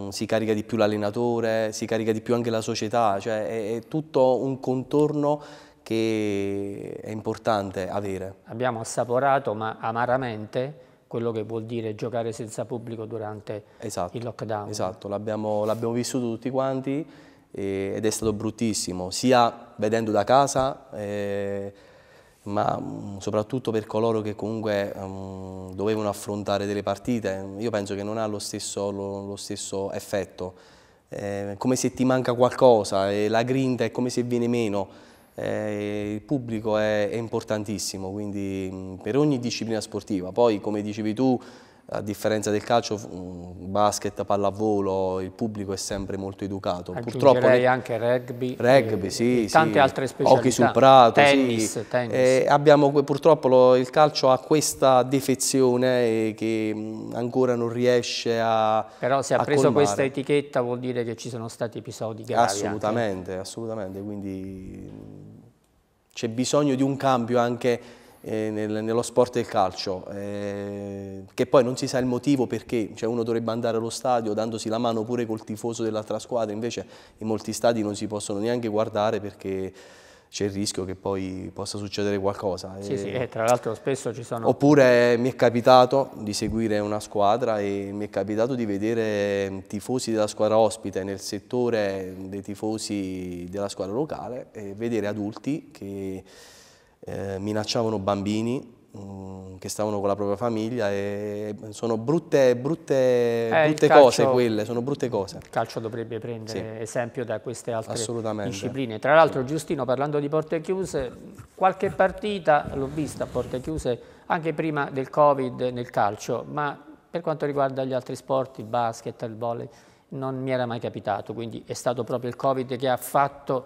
eh, si carica di più l'allenatore, si carica di più anche la società, cioè è, è tutto un contorno che è importante avere. Abbiamo assaporato ma amaramente quello che vuol dire giocare senza pubblico durante esatto, il lockdown. Esatto, l'abbiamo vissuto tutti quanti eh, ed è stato bruttissimo, sia vedendo da casa, eh, ma mh, mm, soprattutto per coloro che comunque mh, mm, dovevano affrontare delle partite. Io penso che non ha lo stesso, lo, lo stesso effetto. È eh, come se ti manca qualcosa, la grinta è come se viene meno eh, il pubblico è, è importantissimo, quindi mh, mm, per ogni disciplina sportiva. Poi, come dicevi tu, a differenza del calcio, mm, basket, pallavolo, il pubblico è sempre molto educato. Purtroppo anche rugby, rugby e, eh, sì, e tante sì. altre specialità. Occhi sul prato, tennis. Sì. tennis. Eh, abbiamo, purtroppo lo, il calcio ha questa defezione eh, che mm, ancora non riesce a Però se ha preso colmare. questa etichetta vuol dire che ci sono stati episodi gravi. Assolutamente, anche. assolutamente, quindi mm, c'è bisogno di un cambio anche eh, nel, nello sport del calcio, eh, che poi non si sa il motivo perché cioè uno dovrebbe andare allo stadio dandosi la mano pure col tifoso dell'altra squadra, invece in molti stadi non si possono neanche guardare perché c'è il rischio che poi possa succedere qualcosa. Sì, e... sì, eh, e tra l'altro spesso ci sono... Oppure mi è capitato di seguire una squadra e mi è capitato di vedere tifosi della squadra ospite nel settore dei tifosi della squadra locale e vedere adulti che eh, minacciavano bambini mm, che stavano con la propria famiglia e sono brutte, brutte, eh, brutte calcio, cose quelle, sono brutte cose. Il calcio dovrebbe prendere sì. esempio da queste altre discipline. Tra l'altro sì. Giustino parlando di porte chiuse, qualche partita l'ho vista a porte chiuse anche prima del Covid nel calcio, ma per quanto riguarda gli altri sport, il basket, il volley, non mi era mai capitato, quindi è stato proprio il Covid che ha fatto...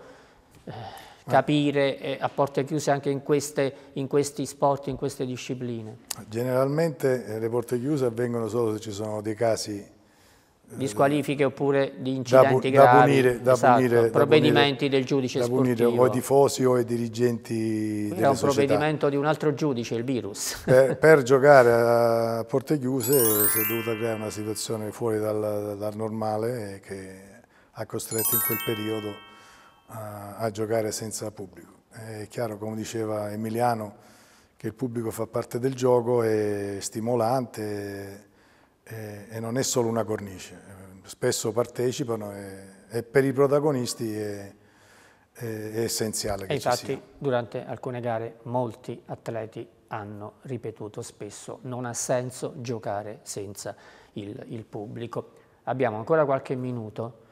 Eh, eh. capire eh, a porte chiuse anche in, queste, in, questi sport, in queste discipline? Generalmente eh, le porte chiuse avvengono solo se ci sono dei casi eh, di squalifiche oppure di incidenti da, gravi, da punire, da esatto, punire, provvedimenti punire, del giudice da punire sportivo. o i tifosi o i dirigenti Qui delle un provvedimento di un altro giudice, il virus. Per, per giocare a porte chiuse si è dovuta creare una situazione fuori dal, dal normale che ha costretto in quel periodo a, giocare senza pubblico. È chiaro, come diceva Emiliano, che il pubblico fa parte del gioco, è stimolante e, non è solo una cornice. Spesso partecipano e, per i protagonisti è, è, è essenziale. E infatti durante alcune gare molti atleti hanno ripetuto spesso non ha senso giocare senza il, il pubblico. Abbiamo ancora qualche minuto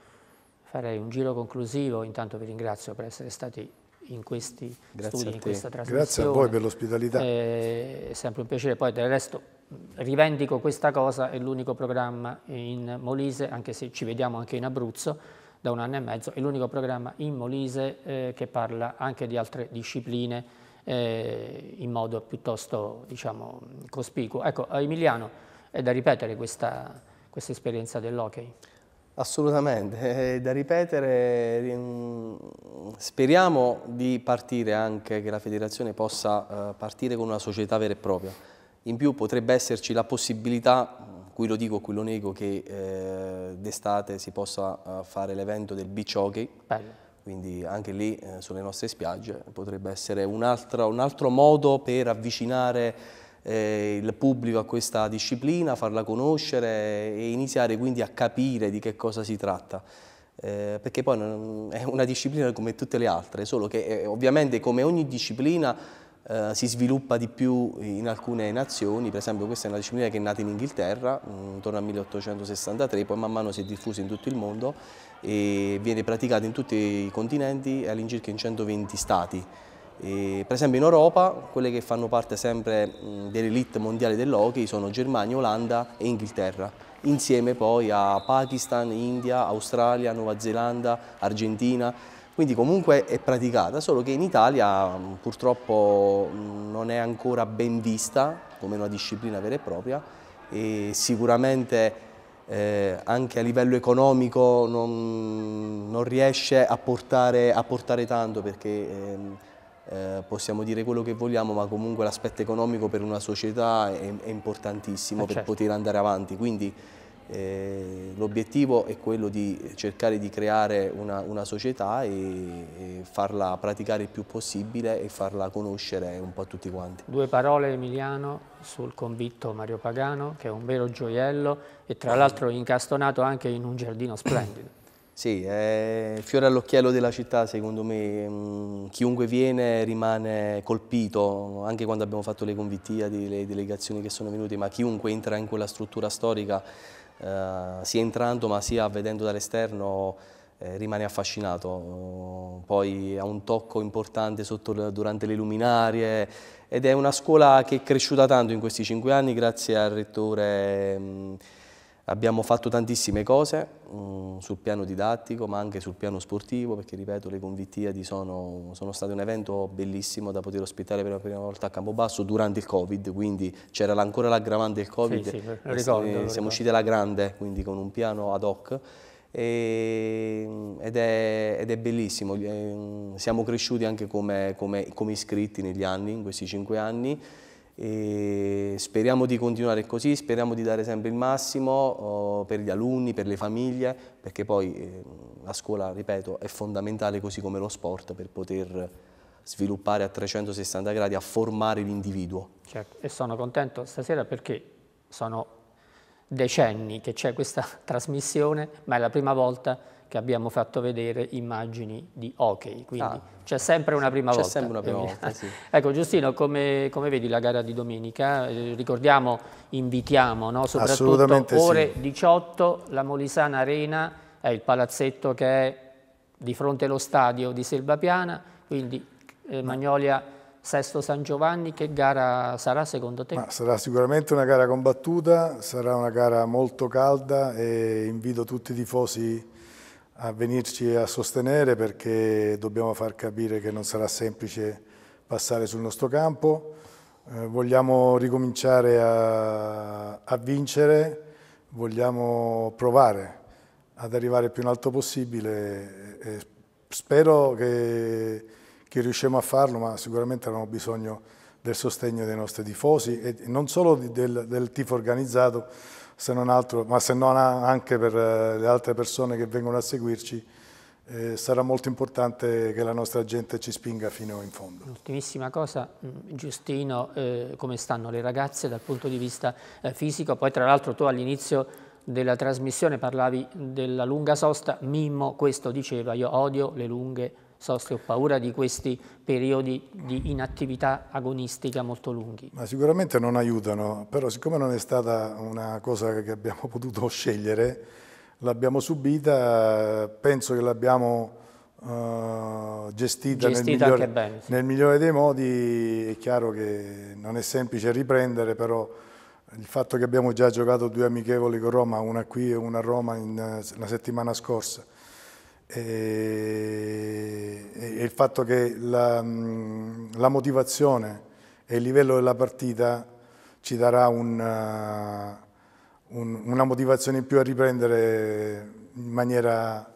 farei un giro conclusivo, intanto vi ringrazio per essere stati in questi Grazie studi, in questa trasmissione. Grazie a voi per l'ospitalità. Eh, è sempre un piacere, poi del resto rivendico questa cosa, è l'unico programma in Molise, anche se ci vediamo anche in Abruzzo, da un anno e mezzo, è l'unico programma in Molise eh, che parla anche di altre discipline eh, in modo piuttosto diciamo, cospicuo. Ecco, a Emiliano è da ripetere questa, questa esperienza dell'hockey. Assolutamente, è eh, da ripetere, mm, speriamo di partire anche, che la federazione possa eh, partire con una società vera e propria. In più potrebbe esserci la possibilità, mm, qui lo dico, qui lo nego, che eh, d'estate si possa fare l'evento del beach hockey, Bello. quindi anche lì sulle nostre spiagge potrebbe essere un altro, un altro modo per avvicinare eh, il pubblico a questa disciplina, farla conoscere e iniziare quindi a capire di che cosa si tratta. Eh, perché poi non, è una disciplina come tutte le altre, solo che eh, ovviamente come ogni disciplina Uh, si sviluppa di più in alcune nazioni, per esempio questa è una disciplina che è nata in Inghilterra mm, intorno al 1863, poi man mano si è diffusa in tutto il mondo e viene praticata in tutti i continenti e all'incirca in 120 stati. E per esempio in Europa quelle che fanno parte sempre dell'elite mondiale dell'hockey sono Germania, Olanda e Inghilterra, insieme poi a Pakistan, India, Australia, Nuova Zelanda, Argentina, quindi comunque è praticata, solo che in Italia purtroppo non è ancora ben vista come una disciplina vera e propria e sicuramente eh, anche a livello economico non, non riesce a portare, a portare, tanto perché ehm, eh, possiamo dire quello che vogliamo, ma comunque l'aspetto economico per una società è, è importantissimo eh per certo. poter andare avanti. Quindi eh, l'obiettivo è quello di cercare di creare una, una società e, e, farla praticare il più possibile e farla conoscere un po' a tutti quanti. Due parole Emiliano sul convitto Mario Pagano che è un vero gioiello e tra l'altro incastonato anche in un giardino splendido. Sì, è il fiore all'occhiello della città secondo me, mm, chiunque viene rimane colpito, anche quando abbiamo fatto le convittia delle delegazioni che sono venute, ma chiunque entra in quella struttura storica, eh, sia entrando ma sia vedendo dall'esterno, eh, rimane affascinato. Poi ha un tocco importante sotto, durante le luminarie ed è una scuola che è cresciuta tanto in questi cinque anni grazie al rettore... Mh, mm, Abbiamo fatto tantissime cose mh, mm, sul piano didattico ma anche sul piano sportivo perché ripeto le Convittiadi sono, sono state un evento bellissimo da poter ospitare per la prima volta a Campobasso durante il Covid, quindi c'era ancora l'aggravante del Covid, sì, sì, eh, ricordo, ricordo. siamo usciti alla grande quindi con un piano ad hoc e, ed, è, ed, è, bellissimo, eh, siamo cresciuti anche come, come, come iscritti negli anni, in questi cinque anni e speriamo di continuare così, speriamo di dare sempre il massimo oh, per gli alunni, per le famiglie, perché poi ehm, la scuola, ripeto, è fondamentale così come lo sport per poter sviluppare a 360 gradi, a formare l'individuo. Certo, e sono contento stasera perché sono decenni che c'è questa trasmissione, ma è la prima volta che che abbiamo fatto vedere immagini di hockey, quindi ah, c'è sempre una prima volta. C'è sempre una prima volta, sì. ecco Giustino, come, come, vedi la gara di domenica? Eh, ricordiamo, invitiamo, no? soprattutto ore sì. 18, la Molisana Arena è il palazzetto che è di fronte allo stadio di Selvapiana, quindi eh, Magnolia... Sesto San Giovanni, che gara sarà secondo te? Ma sarà sicuramente una gara combattuta, sarà una gara molto calda e invito tutti i tifosi a venirci a sostenere perché dobbiamo far capire che non sarà semplice passare sul nostro campo. Eh, vogliamo ricominciare a, a, vincere, vogliamo provare ad arrivare più in alto possibile. E, spero che, che riusciamo a farlo, ma sicuramente avremo bisogno del sostegno dei nostri tifosi e non solo del, del tifo organizzato, se non altro, ma se non anche per eh, le altre persone che vengono a seguirci, eh, sarà molto importante che la nostra gente ci spinga fino in fondo. Ultimissima cosa, mm, Giustino, eh, come stanno le ragazze dal punto di vista eh, fisico? Poi tra l'altro tu all'inizio della trasmissione parlavi della lunga sosta, Mimmo questo diceva, io odio le lunghe so se ho paura di questi periodi di inattività agonistica molto lunghi. Ma sicuramente non aiutano, però siccome non è stata una cosa che abbiamo potuto scegliere, l'abbiamo subita, penso che l'abbiamo uh, eh, gestita, gestita nel, migliore, nel, migliore, dei modi, è chiaro che non è semplice riprendere, però il fatto che abbiamo già giocato due amichevoli con Roma, una qui e una a Roma in, eh, la settimana scorsa, e, il fatto che la, mm, la, motivazione e il livello della partita ci darà un, uh, un, una motivazione in più a riprendere in maniera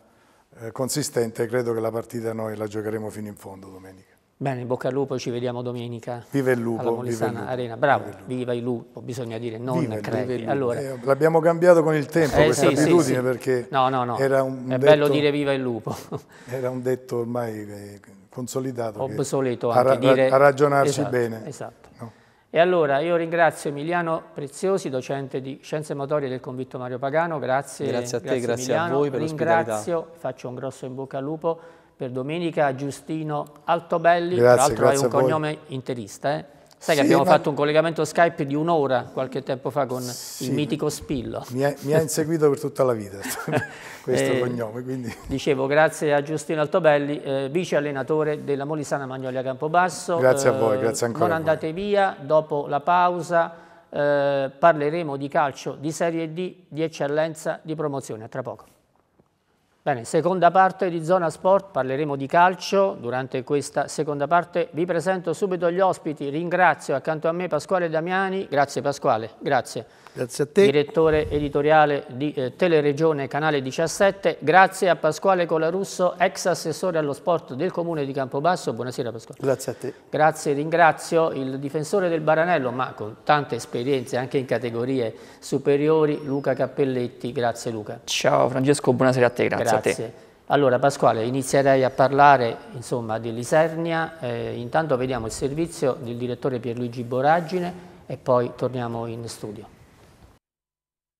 eh, consistente, credo che la partita noi la giocheremo fino in fondo domenica. Bene, bocca al lupo, ci vediamo domenica. Viva il lupo. viva il lupo. Arena. Bravo, viva il lupo. bisogna dire, non vive, crepi. Allora. Eh, l'abbiamo cambiato con il tempo eh, questa sì, abitudine sì, sì. perché no, no, no. era un È detto, bello dire viva il lupo. era un detto ormai eh, consolidato. Obsoleto anche a, dire... A ragionarci esatto, bene. Esatto. No? E allora io ringrazio Emiliano Preziosi, docente di Scienze Motorie del Convitto Mario Pagano, grazie. Grazie a te, grazie, grazie a voi per ringrazio, l'ospitalità. Ringrazio, faccio un grosso in bocca al lupo per Domenica Giustino Altobelli, grazie, tra l'altro hai un cognome interista, eh? Sai che abbiamo ma... fatto un collegamento Skype di un'ora qualche tempo fa con sì, il mitico Spillo. Mi ha, inseguito per tutta la vita questo eh, cognome. Quindi. Dicevo, grazie a Giustino Altobelli, eh, vice allenatore della Molisana Magnolia Campobasso. Grazie eh, a voi, eh, grazie ancora. Non andate via, dopo la pausa eh, parleremo di calcio di Serie D, di eccellenza, di promozione. A tra poco. Bene, seconda parte di Zona Sport, parleremo di calcio. Durante questa seconda parte vi presento subito gli ospiti. Ringrazio accanto a me Pasquale Damiani. Grazie Pasquale, grazie. Grazie a te. Direttore editoriale di eh, Teleregione Canale 17. Grazie a Pasquale Colarusso, ex assessore allo sport del Comune di Campobasso. Buonasera Pasquale. Grazie a te. Grazie, ringrazio il difensore del Baranello, ma con tante esperienze anche in categorie superiori, Luca Cappelletti. Grazie Luca. Ciao Francesco, buonasera a te, grazie. grazie. Grazie. a te. Allora Pasquale, inizierei a parlare insomma, di Lisernia, eh, intanto vediamo il servizio del direttore Pierluigi Boragine e poi torniamo in studio.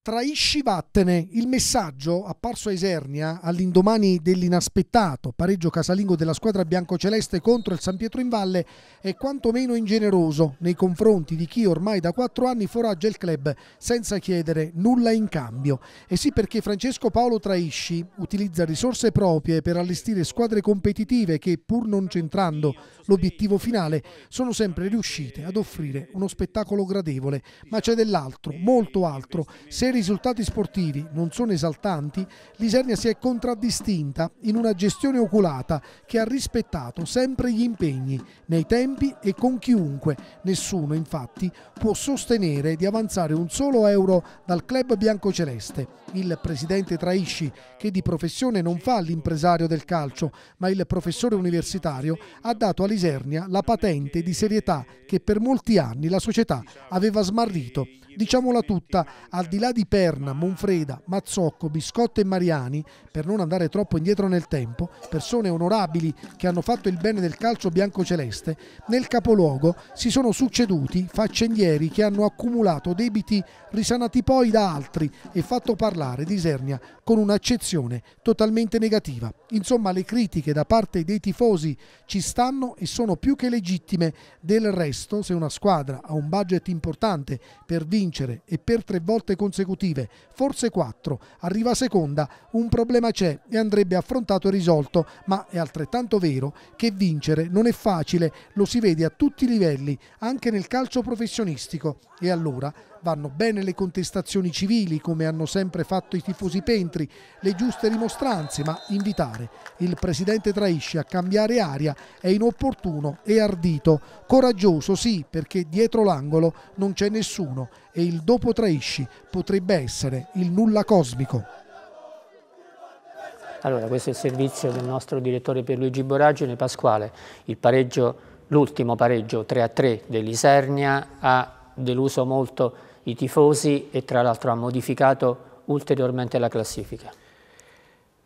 Traisci vattene, il messaggio apparso a Isernia all'indomani dell'inaspettato pareggio casalingo della squadra biancoceleste contro il San Pietro in Valle è quantomeno ingeneroso nei confronti di chi ormai da quattro anni foraggia il club senza chiedere nulla in cambio. E sì perché Francesco Paolo Traisci utilizza risorse proprie per allestire squadre competitive che pur non centrando l'obiettivo finale sono sempre riuscite ad offrire uno spettacolo gradevole. Ma c'è dell'altro, molto altro. Se i risultati sportivi non sono esaltanti, l'Isernia si è contraddistinta in una gestione oculata che ha rispettato sempre gli impegni, nei tempi e con chiunque. Nessuno infatti può sostenere di avanzare un solo euro dal club biancoceleste. Il presidente Traisci, che di professione non fa l'impresario del calcio, ma il professore universitario, ha dato all'Isernia la patente di serietà che per molti anni la società aveva smarrito. Diciamola tutta, al di là di di Perna, Monfreda, Mazzocco, Biscotto e Mariani, per non andare troppo indietro nel tempo, persone onorabili che hanno fatto il bene del calcio biancoceleste, nel capoluogo si sono succeduti faccendieri che hanno accumulato debiti risanati poi da altri e fatto parlare di Isernia con un'accezione totalmente negativa. Insomma, le critiche da parte dei tifosi ci stanno e sono più che legittime. Del resto, se una squadra ha un budget importante per vincere e per tre volte consecutive, consecutive, forse quattro. Arriva seconda, un problema c'è e andrebbe affrontato e risolto, ma è altrettanto vero che vincere non è facile, lo si vede a tutti i livelli, anche nel calcio professionistico. E allora Vanno bene le contestazioni civili, come hanno sempre fatto i tifosi pentri, le giuste rimostranze, ma invitare il presidente Traisci a cambiare aria è inopportuno e ardito. Coraggioso sì, perché dietro l'angolo non c'è nessuno e il dopo Traisci potrebbe essere il nulla cosmico. Allora, questo è il servizio del nostro direttore Pierluigi Boragine Pasquale. Il pareggio, l'ultimo pareggio 3 a 3 dell'Isernia ha deluso molto i tifosi e tra l'altro ha modificato ulteriormente la classifica.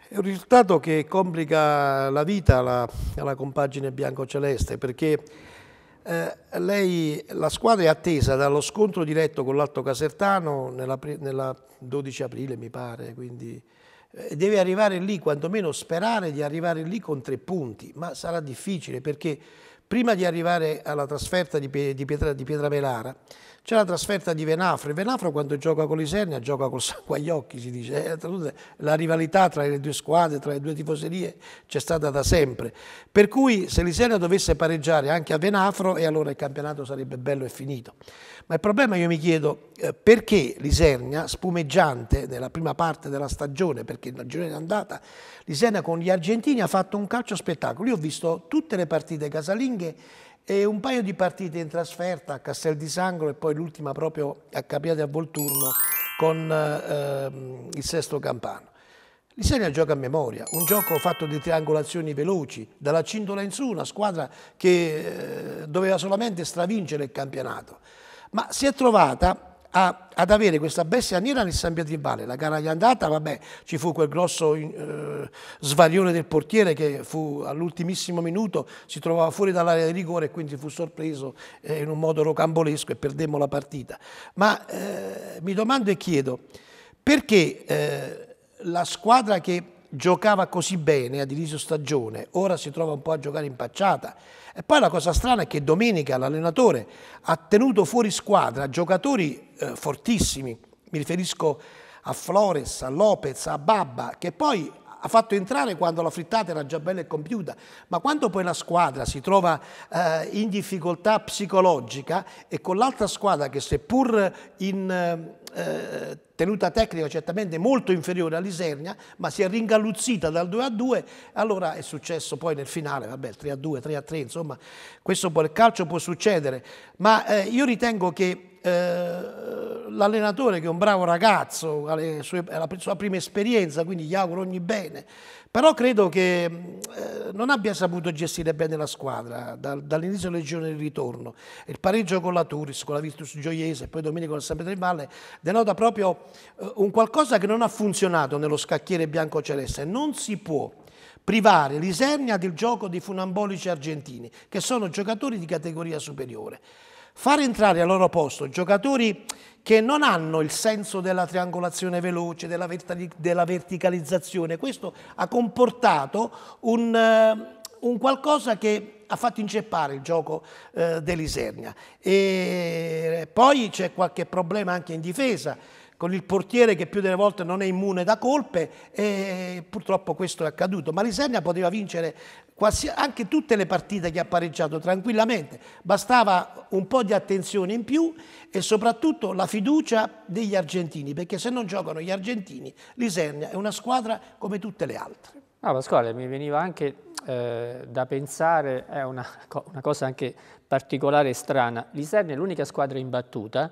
È un risultato che complica la vita alla, alla compagine biancoceleste perché eh, lei, la squadra è attesa dallo scontro diretto con l'Alto Casertano nella, nella 12 aprile mi pare, quindi eh, deve arrivare lì, quantomeno sperare di arrivare lì con tre punti, ma sarà difficile perché prima di arrivare alla trasferta di, Pietra, di Pietramelara c'è la trasferta di Venafro, Venafro quando gioca con l'Isernia gioca col sangue agli occhi, si dice. Eh, la rivalità tra le due squadre, tra le due tifoserie c'è stata da sempre. Per cui se l'Isernia dovesse pareggiare anche a Venafro e allora il campionato sarebbe bello e finito. Ma il problema io mi chiedo eh, perché l'Isernia, spumeggiante nella prima parte della stagione, perché la girone è andata, l'Isernia con gli argentini ha fatto un calcio spettacolo. Io ho visto tutte le partite casalinghe e un paio di partite in trasferta a Castel di Sangro e poi l'ultima proprio a Capriate a Volturno con ehm, il Sesto Campano. L'Isenia gioca a memoria, un gioco fatto di triangolazioni veloci, dalla cintola in su, una squadra che eh, doveva solamente stravincere il campionato, ma si è trovata a, ad avere questa bestia nera nel San Pietro La gara di andata, vabbè, ci fu quel grosso eh, svarione del portiere che fu all'ultimissimo minuto, si trovava fuori dall'area di rigore e quindi fu sorpreso eh, in un modo rocambolesco e perdemmo la partita. Ma eh, mi domando e chiedo, perché eh, la squadra che giocava così bene ad inizio stagione, ora si trova un po' a giocare impacciata. E poi la cosa strana è che domenica l'allenatore ha tenuto fuori squadra giocatori eh, fortissimi, mi riferisco a Flores, a Lopez, a Babba, che poi ha fatto entrare quando la frittata era già bella e compiuta, ma quando poi la squadra si trova eh, in difficoltà psicologica e con l'altra squadra che seppur in... Eh, eh, tenuta tecnica certamente molto inferiore all'Isernia, ma si è ringalluzzita dal 2 a 2, allora è successo poi nel finale, vabbè, 3 a 2, 3 a 3, insomma, questo può, il calcio può succedere, ma eh, io ritengo che eh, l'allenatore che è un bravo ragazzo, ha la sua prima esperienza, quindi gli auguro ogni bene, però credo che eh, non abbia saputo gestire bene la squadra dall'inizio del giorno di ritorno. Il pareggio con la Turis, con la Virtus Gioiese e poi domenica con il San Pietro in Valle denota proprio eh, un qualcosa che non ha funzionato nello scacchiere bianco-celeste. Non si può privare l'Isernia del gioco dei funambolici argentini, che sono giocatori di categoria superiore. Far entrare al loro posto giocatori che non hanno il senso della triangolazione veloce, della, della verticalizzazione, questo ha comportato un, eh, un qualcosa che ha fatto inceppare il gioco eh, dell'Isernia. E poi c'è qualche problema anche in difesa, con il portiere che più delle volte non è immune da colpe e purtroppo questo è accaduto. Ma l'Isernia poteva vincere anche tutte le partite che ha pareggiato tranquillamente, bastava un po' di attenzione in più e soprattutto la fiducia degli argentini, perché se non giocano gli argentini, l'Isernia è una squadra come tutte le altre. Ah, Pasquale, mi veniva anche eh, da pensare, è una, una cosa anche particolare e strana, l'Isernia è l'unica squadra imbattuta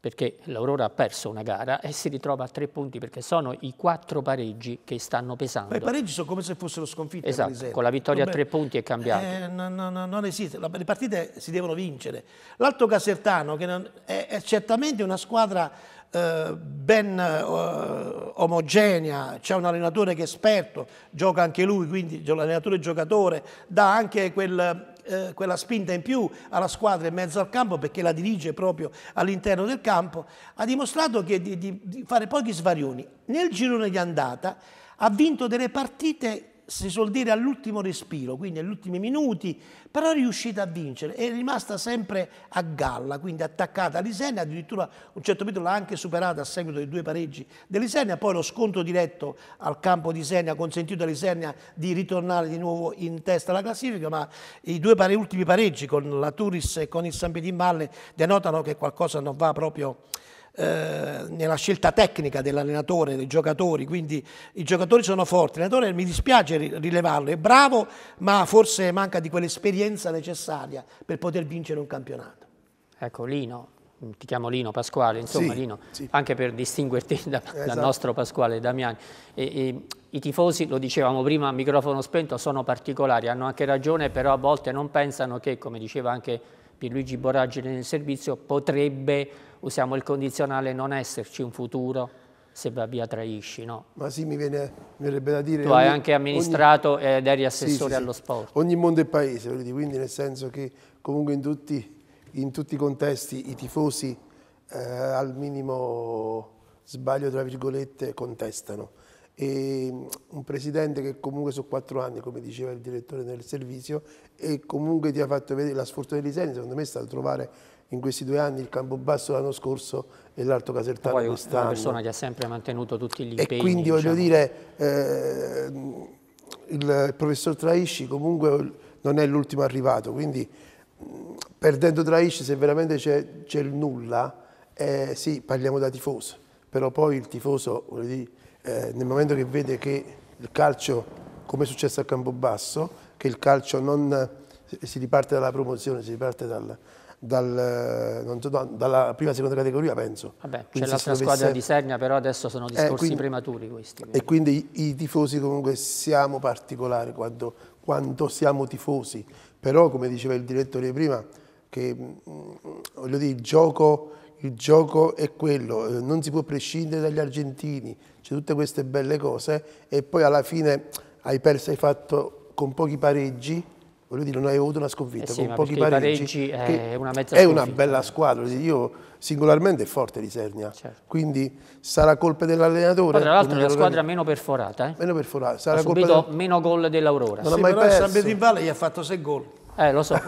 perché l'Aurora ha perso una gara e si ritrova a tre punti perché sono i quattro pareggi che stanno pesando. Ma i pareggi sono come se fossero sconfitti. Esatto, con la vittoria Vabbè, a tre punti è cambiato. Eh, no, no, no, non esiste, le partite si devono vincere. L'Alto Casertano che è, è, certamente una squadra eh, ben eh, omogenea, c'è un allenatore che è esperto, gioca anche lui, quindi l'allenatore giocatore, dà anche quel eh, quella spinta in più alla squadra in mezzo al campo perché la dirige proprio all'interno del campo, ha dimostrato che, di, di, di fare pochi svarioni. Nel girone di andata ha vinto delle partite si suol dire all'ultimo respiro, quindi agli ultimi minuti, però è riuscita a vincere, è rimasta sempre a galla, quindi attaccata all'Isernia, addirittura a un certo punto l'ha anche superata a seguito dei due pareggi dell'Isenia, poi lo scontro diretto al campo di Isenia ha consentito all'Isenia di ritornare di nuovo in testa alla classifica, ma i due pare, ultimi pareggi con la Turis e con il San Pietro in Valle denotano che qualcosa non va proprio eh, nella scelta tecnica dell'allenatore, dei giocatori, quindi i giocatori sono forti, l'allenatore mi dispiace rilevarlo, è bravo ma forse manca di quell'esperienza necessaria per poter vincere un campionato. Ecco Lino, ti chiamo Lino Pasquale, insomma sì, Lino, sì. anche per distinguerti da, esatto. dal nostro Pasquale Damiani. E, e, I tifosi, lo dicevamo prima a microfono spento, sono particolari, hanno anche ragione, però a volte non pensano che, come diceva anche Pierluigi Borragine nel servizio, potrebbe, usiamo il condizionale, non esserci un futuro se va via Traisci, no? Ma sì, mi, viene, mi verrebbe da dire... Tu ogni, hai anche amministrato ogni, ed eri assessore sì, sì, allo sport. Ogni mondo è paese, quindi nel senso che comunque in tutti, in tutti i contesti i tifosi eh, al minimo sbaglio, tra virgolette, contestano e mm, un presidente che comunque su quattro anni, come diceva il direttore del servizio, e comunque ti ha fatto vedere la sfortuna di Liseni, secondo me è stato trovare in questi due anni il campo basso l'anno scorso e l'Alto Casertano quest'anno. Una persona che ha sempre mantenuto tutti gli impegni. E quindi diciamo. voglio dire, eh, il professor Traisci comunque non è l'ultimo arrivato, quindi mm, perdendo Traisci se veramente c'è il nulla, eh, sì, parliamo da tifoso, però poi il tifoso, voglio dire, eh, nel momento che vede che il calcio, come è successo a Campobasso, che il calcio non si riparte dalla promozione, si riparte dal, dal, eh, so, dalla prima e seconda categoria, penso. Vabbè, c'è l'altra dovesse... squadra di Segna, però adesso sono eh, discorsi eh, quindi, prematuri questi. Quindi. E quindi i, i, tifosi comunque siamo particolari quando, quando, siamo tifosi, però come diceva il direttore prima, che mh, mm, voglio dire, il gioco il gioco è quello, eh, non si può prescindere dagli argentini, c'è cioè tutte queste belle cose e poi alla fine hai perso, hai fatto con pochi pareggi, voglio dire, non hai avuto una sconfitta, eh sì, con pochi pareggi, pareggi è, una, mezza è una bella squadra, io singolarmente è forte Risernia, certo. quindi sarà colpa dell'allenatore. tra l'altro è la squadra meno perforata, eh? meno perforata, sarà ha colpa del... meno gol dell'Aurora. Non sì, ha mai perso. San Pietro gli ha fatto 6 gol. Eh, lo so.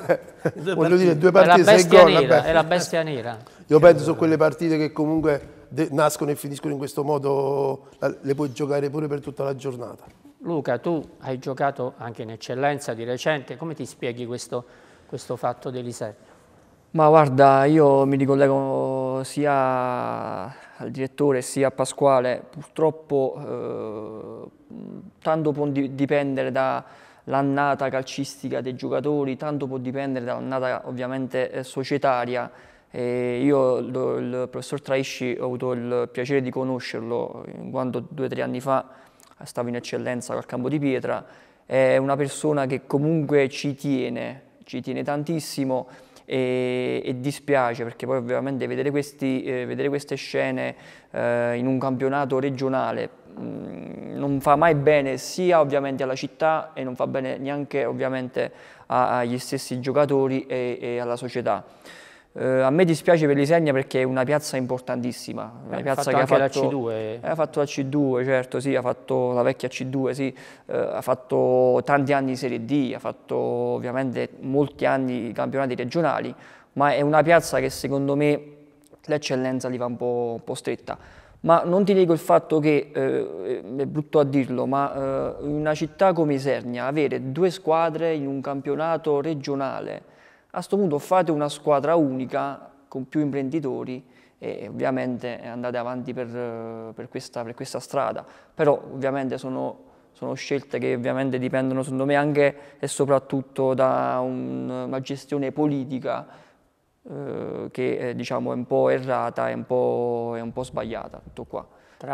Voglio dire, due partite, è la bestia, gol, è la bestia nera. Io penso su quelle partite che comunque nascono e finiscono in questo modo, le puoi giocare pure per tutta la giornata. Luca, tu hai giocato anche in eccellenza di recente, come ti spieghi questo, questo fatto dell'Isegno? Ma guarda, io mi ricollego sia al direttore sia a Pasquale, purtroppo eh, tanto può dipendere da l'annata calcistica dei giocatori, tanto può dipendere dall'annata ovviamente eh, societaria. E io il professor Traisci ho avuto il piacere di conoscerlo eh, quando due o tre anni fa eh, stavo in eccellenza al campo di pietra. È una persona che comunque ci tiene, ci tiene tantissimo e, e dispiace perché poi ovviamente vedere, questi, eh, vedere queste scene eh, in un campionato regionale Mm, non fa mai bene sia ovviamente alla città e non fa bene neanche ovviamente agli stessi giocatori e, e alla società. Eh, a me dispiace per Lisegna perché è una piazza importantissima, una eh, piazza che ha fatto, C2. Eh, ha fatto la C2, certo, sì, ha fatto la vecchia C2, sì, eh, ha fatto tanti anni di Serie D, ha fatto ovviamente molti anni di campionati regionali, ma è una piazza che secondo me l'eccellenza gli fa un po', un po stretta ma non ti nego il fatto che, eh, è brutto a dirlo, ma eh, in una città come Isernia avere due squadre in un campionato regionale, a questo punto fate una squadra unica con più imprenditori e ovviamente andate avanti per, per, questa, per questa, strada, però ovviamente sono, sono scelte che ovviamente dipendono secondo me anche e soprattutto da un, una gestione politica eh, che è, diciamo, è un po' errata, è un po', è un po sbagliata, tutto qua.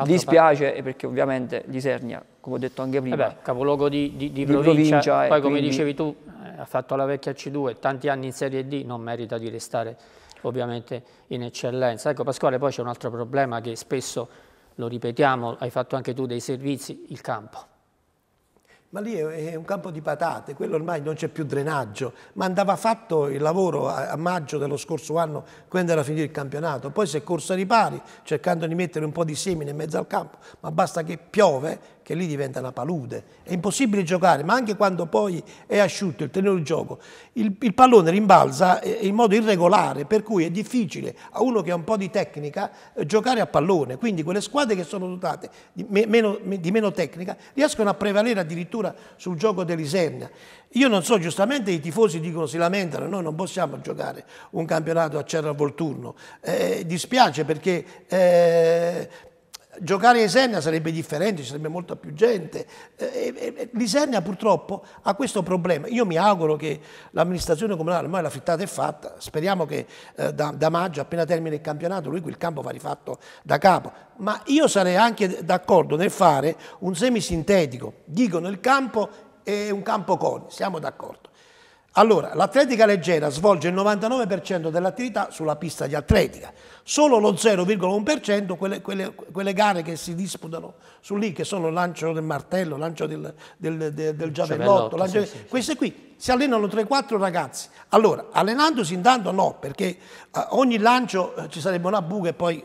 Dispiace per... Eh, perché ovviamente Lisernia, come ho detto anche prima, Vabbè, capoluogo di, di, di, di provincia, provincia eh, poi come dicevi tu, ha fatto la vecchia C2, tanti anni in Serie D, non merita di restare ovviamente in eccellenza. Ecco Pasquale, poi c'è un altro problema che spesso, lo ripetiamo, hai fatto anche tu dei servizi, il campo ma lì è, un campo di patate, quello ormai non c'è più drenaggio, ma andava fatto il lavoro a, maggio dello scorso anno quando era finito il campionato, poi si è corso ai ripari cercando di mettere un po' di semine in mezzo al campo, ma basta che piove che lì diventa una palude, è impossibile giocare, ma anche quando poi è asciutto il tenore di gioco, il, il, pallone rimbalza eh, in modo irregolare, per cui è difficile a uno che ha un po' di tecnica eh, giocare a pallone, quindi quelle squadre che sono dotate di meno, di meno tecnica riescono a prevalere addirittura sul gioco dell'Isernia. Io non so, giustamente i tifosi dicono, si lamentano, noi non possiamo giocare un campionato a Cerra Volturno, eh, dispiace perché... Eh, giocare a Isernia sarebbe differente, ci sarebbe molta più gente. Eh, L'Isernia purtroppo ha questo problema. Io mi auguro che l'amministrazione comunale, ormai la frittata è fatta, speriamo che eh, da, da, maggio, appena termina il campionato, lui quel campo va rifatto da capo. Ma io sarei anche d'accordo nel fare un semisintetico. Dicono il campo è un campo con, siamo d'accordo. Allora, l'atletica leggera svolge il 99% dell'attività sulla pista di atletica solo lo 0,1%, quelle, quelle, quelle, gare che si disputano su lì, che sono lancio del martello, lancio del, del, del, del giavellotto, lancio sì, sì, queste qui si allenano 3-4 ragazzi. Allora, allenandosi intanto no, perché a eh, ogni lancio eh, ci sarebbe una buca e poi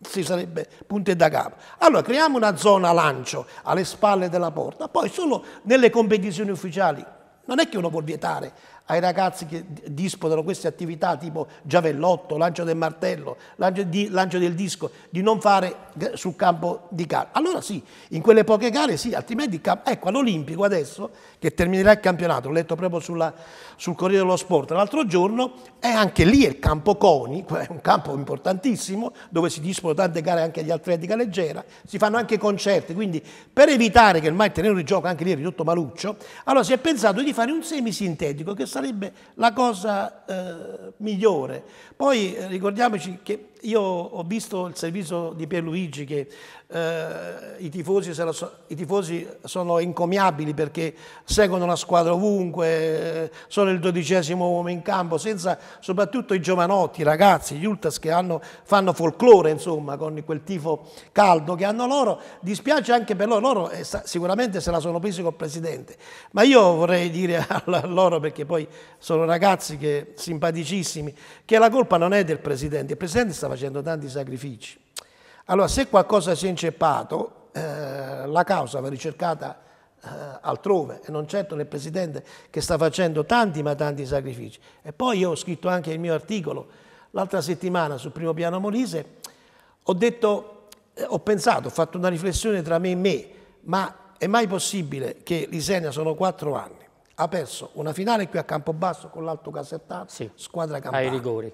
si sarebbe punte da capo. Allora creiamo una zona lancio alle spalle della porta, poi solo nelle competizioni ufficiali non è che uno può vietare ai ragazzi che disputano queste attività tipo giavellotto, lancio del martello, lancio, di, lancio del disco, di non fare sul campo di gara. Allora sì, in quelle poche gare sì, altrimenti ecco all'Olimpico adesso che terminerà il campionato, l'ho letto proprio sulla sul Corriere dello Sport l'altro giorno, è anche lì il campo Coni, un campo importantissimo dove si disputano tante gare anche di atletica leggera, si fanno anche concerti, quindi per evitare che il il terreno di gioco anche lì è ridotto maluccio, allora si è pensato di fare un semisintetico che sarebbe la cosa eh, migliore. Poi eh, ricordiamoci che io ho visto il servizio di Pierluigi che eh, i, tifosi sono, i, tifosi sono incomiabili perché seguono la squadra ovunque, eh, sono il dodicesimo uomo in campo, senza soprattutto i giovanotti, i ragazzi, gli ultras che hanno, fanno folklore insomma con quel tifo caldo che hanno loro, dispiace anche per loro, loro eh, sicuramente se la sono presi col Presidente, ma io vorrei dire a loro perché poi sono ragazzi che, simpaticissimi che la colpa non è del Presidente, il Presidente sta facendo tanti sacrifici. Allora, se qualcosa si è inceppato, eh, la causa va ricercata eh, altrove e non certo nel Presidente che sta facendo tanti ma tanti sacrifici. E poi io ho scritto anche il mio articolo l'altra settimana sul primo piano Molise, ho detto, eh, ho pensato, ho fatto una riflessione tra me e me, ma è mai possibile che l'Isenia sono quattro anni, ha perso una finale qui a Campobasso con l'Alto Casertano, sì. squadra campana. Ai rigori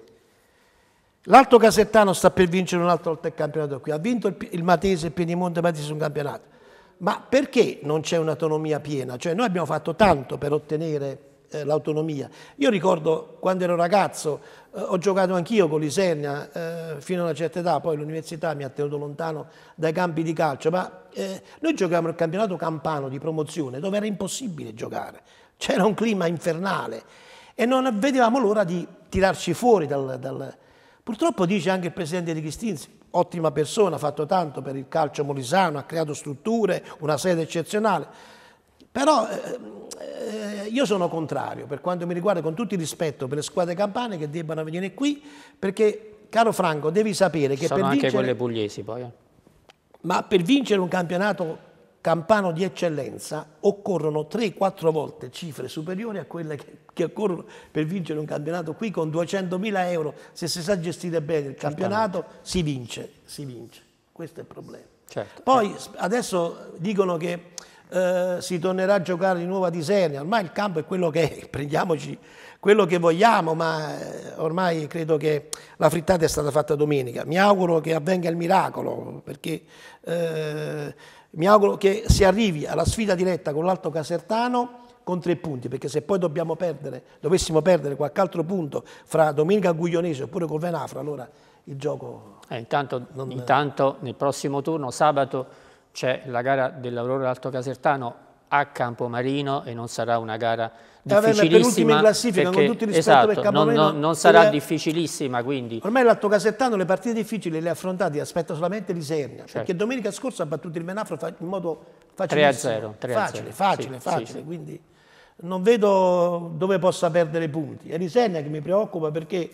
L'Alto Casettano sta per vincere un'altra volta il campionato qui, ha vinto il, il Matese, il Piedimonte, il Matese un campionato. Ma perché non c'è un'autonomia piena? Cioè noi abbiamo fatto tanto per ottenere eh, l'autonomia. Io ricordo quando ero ragazzo, eh, ho giocato anch'io con l'Isernia eh, fino a una certa età, poi l'università mi ha tenuto lontano dai campi di calcio, ma eh, noi giocavamo il campionato campano di promozione dove era impossibile giocare, c'era un clima infernale e non vedevamo l'ora di tirarci fuori dal, dal Purtroppo dice anche il presidente di Chistinzi, ottima persona, ha fatto tanto per il calcio molisano, ha creato strutture, una sede eccezionale, però eh, eh, io sono contrario per quanto mi riguarda con tutto il rispetto per le squadre campane che debbano venire qui perché caro Franco devi sapere che sono per anche quelle pugliesi poi eh. ma per vincere un campionato campano di eccellenza occorrono 3-4 volte cifre superiori a quelle che, che, occorrono per vincere un campionato. Qui con 200.000 euro, se si sa gestire bene il campionato, si vince, si vince. Questo è il problema. Certo, Poi adesso dicono che eh, si tornerà a giocare di nuovo a Disernia, ormai il campo è quello che è, prendiamoci quello che vogliamo, ma eh, ormai credo che la frittata è stata fatta domenica. Mi auguro che avvenga il miracolo, perché... Eh, mi auguro che si arrivi alla sfida diretta con l'Alto Casertano con tre punti, perché se poi dobbiamo perdere, dovessimo perdere qualche altro punto fra Domenica Guglionese oppure con Venafra, allora il gioco... Eh, intanto, non... intanto nel prossimo turno, sabato, c'è la gara dell'Aurora Alto Casertano a Campomarino e non sarà una gara difficilissima. in classifica, perché, con tutti i rispetto esatto, per Capomeno. Non, non, non sarà le... difficililissima, quindi. Ormai l'Alto Casettano le partite difficili le ha affrontate, aspetta solamente l'Isernia. Certo. Perché domenica scorsa ha battuto il Menafro in modo facilissimo. 3-0. Facile, facile, sì, facile. Sì, sì. Quindi non vedo dove possa perdere punti. È l'Isernia che mi preoccupa perché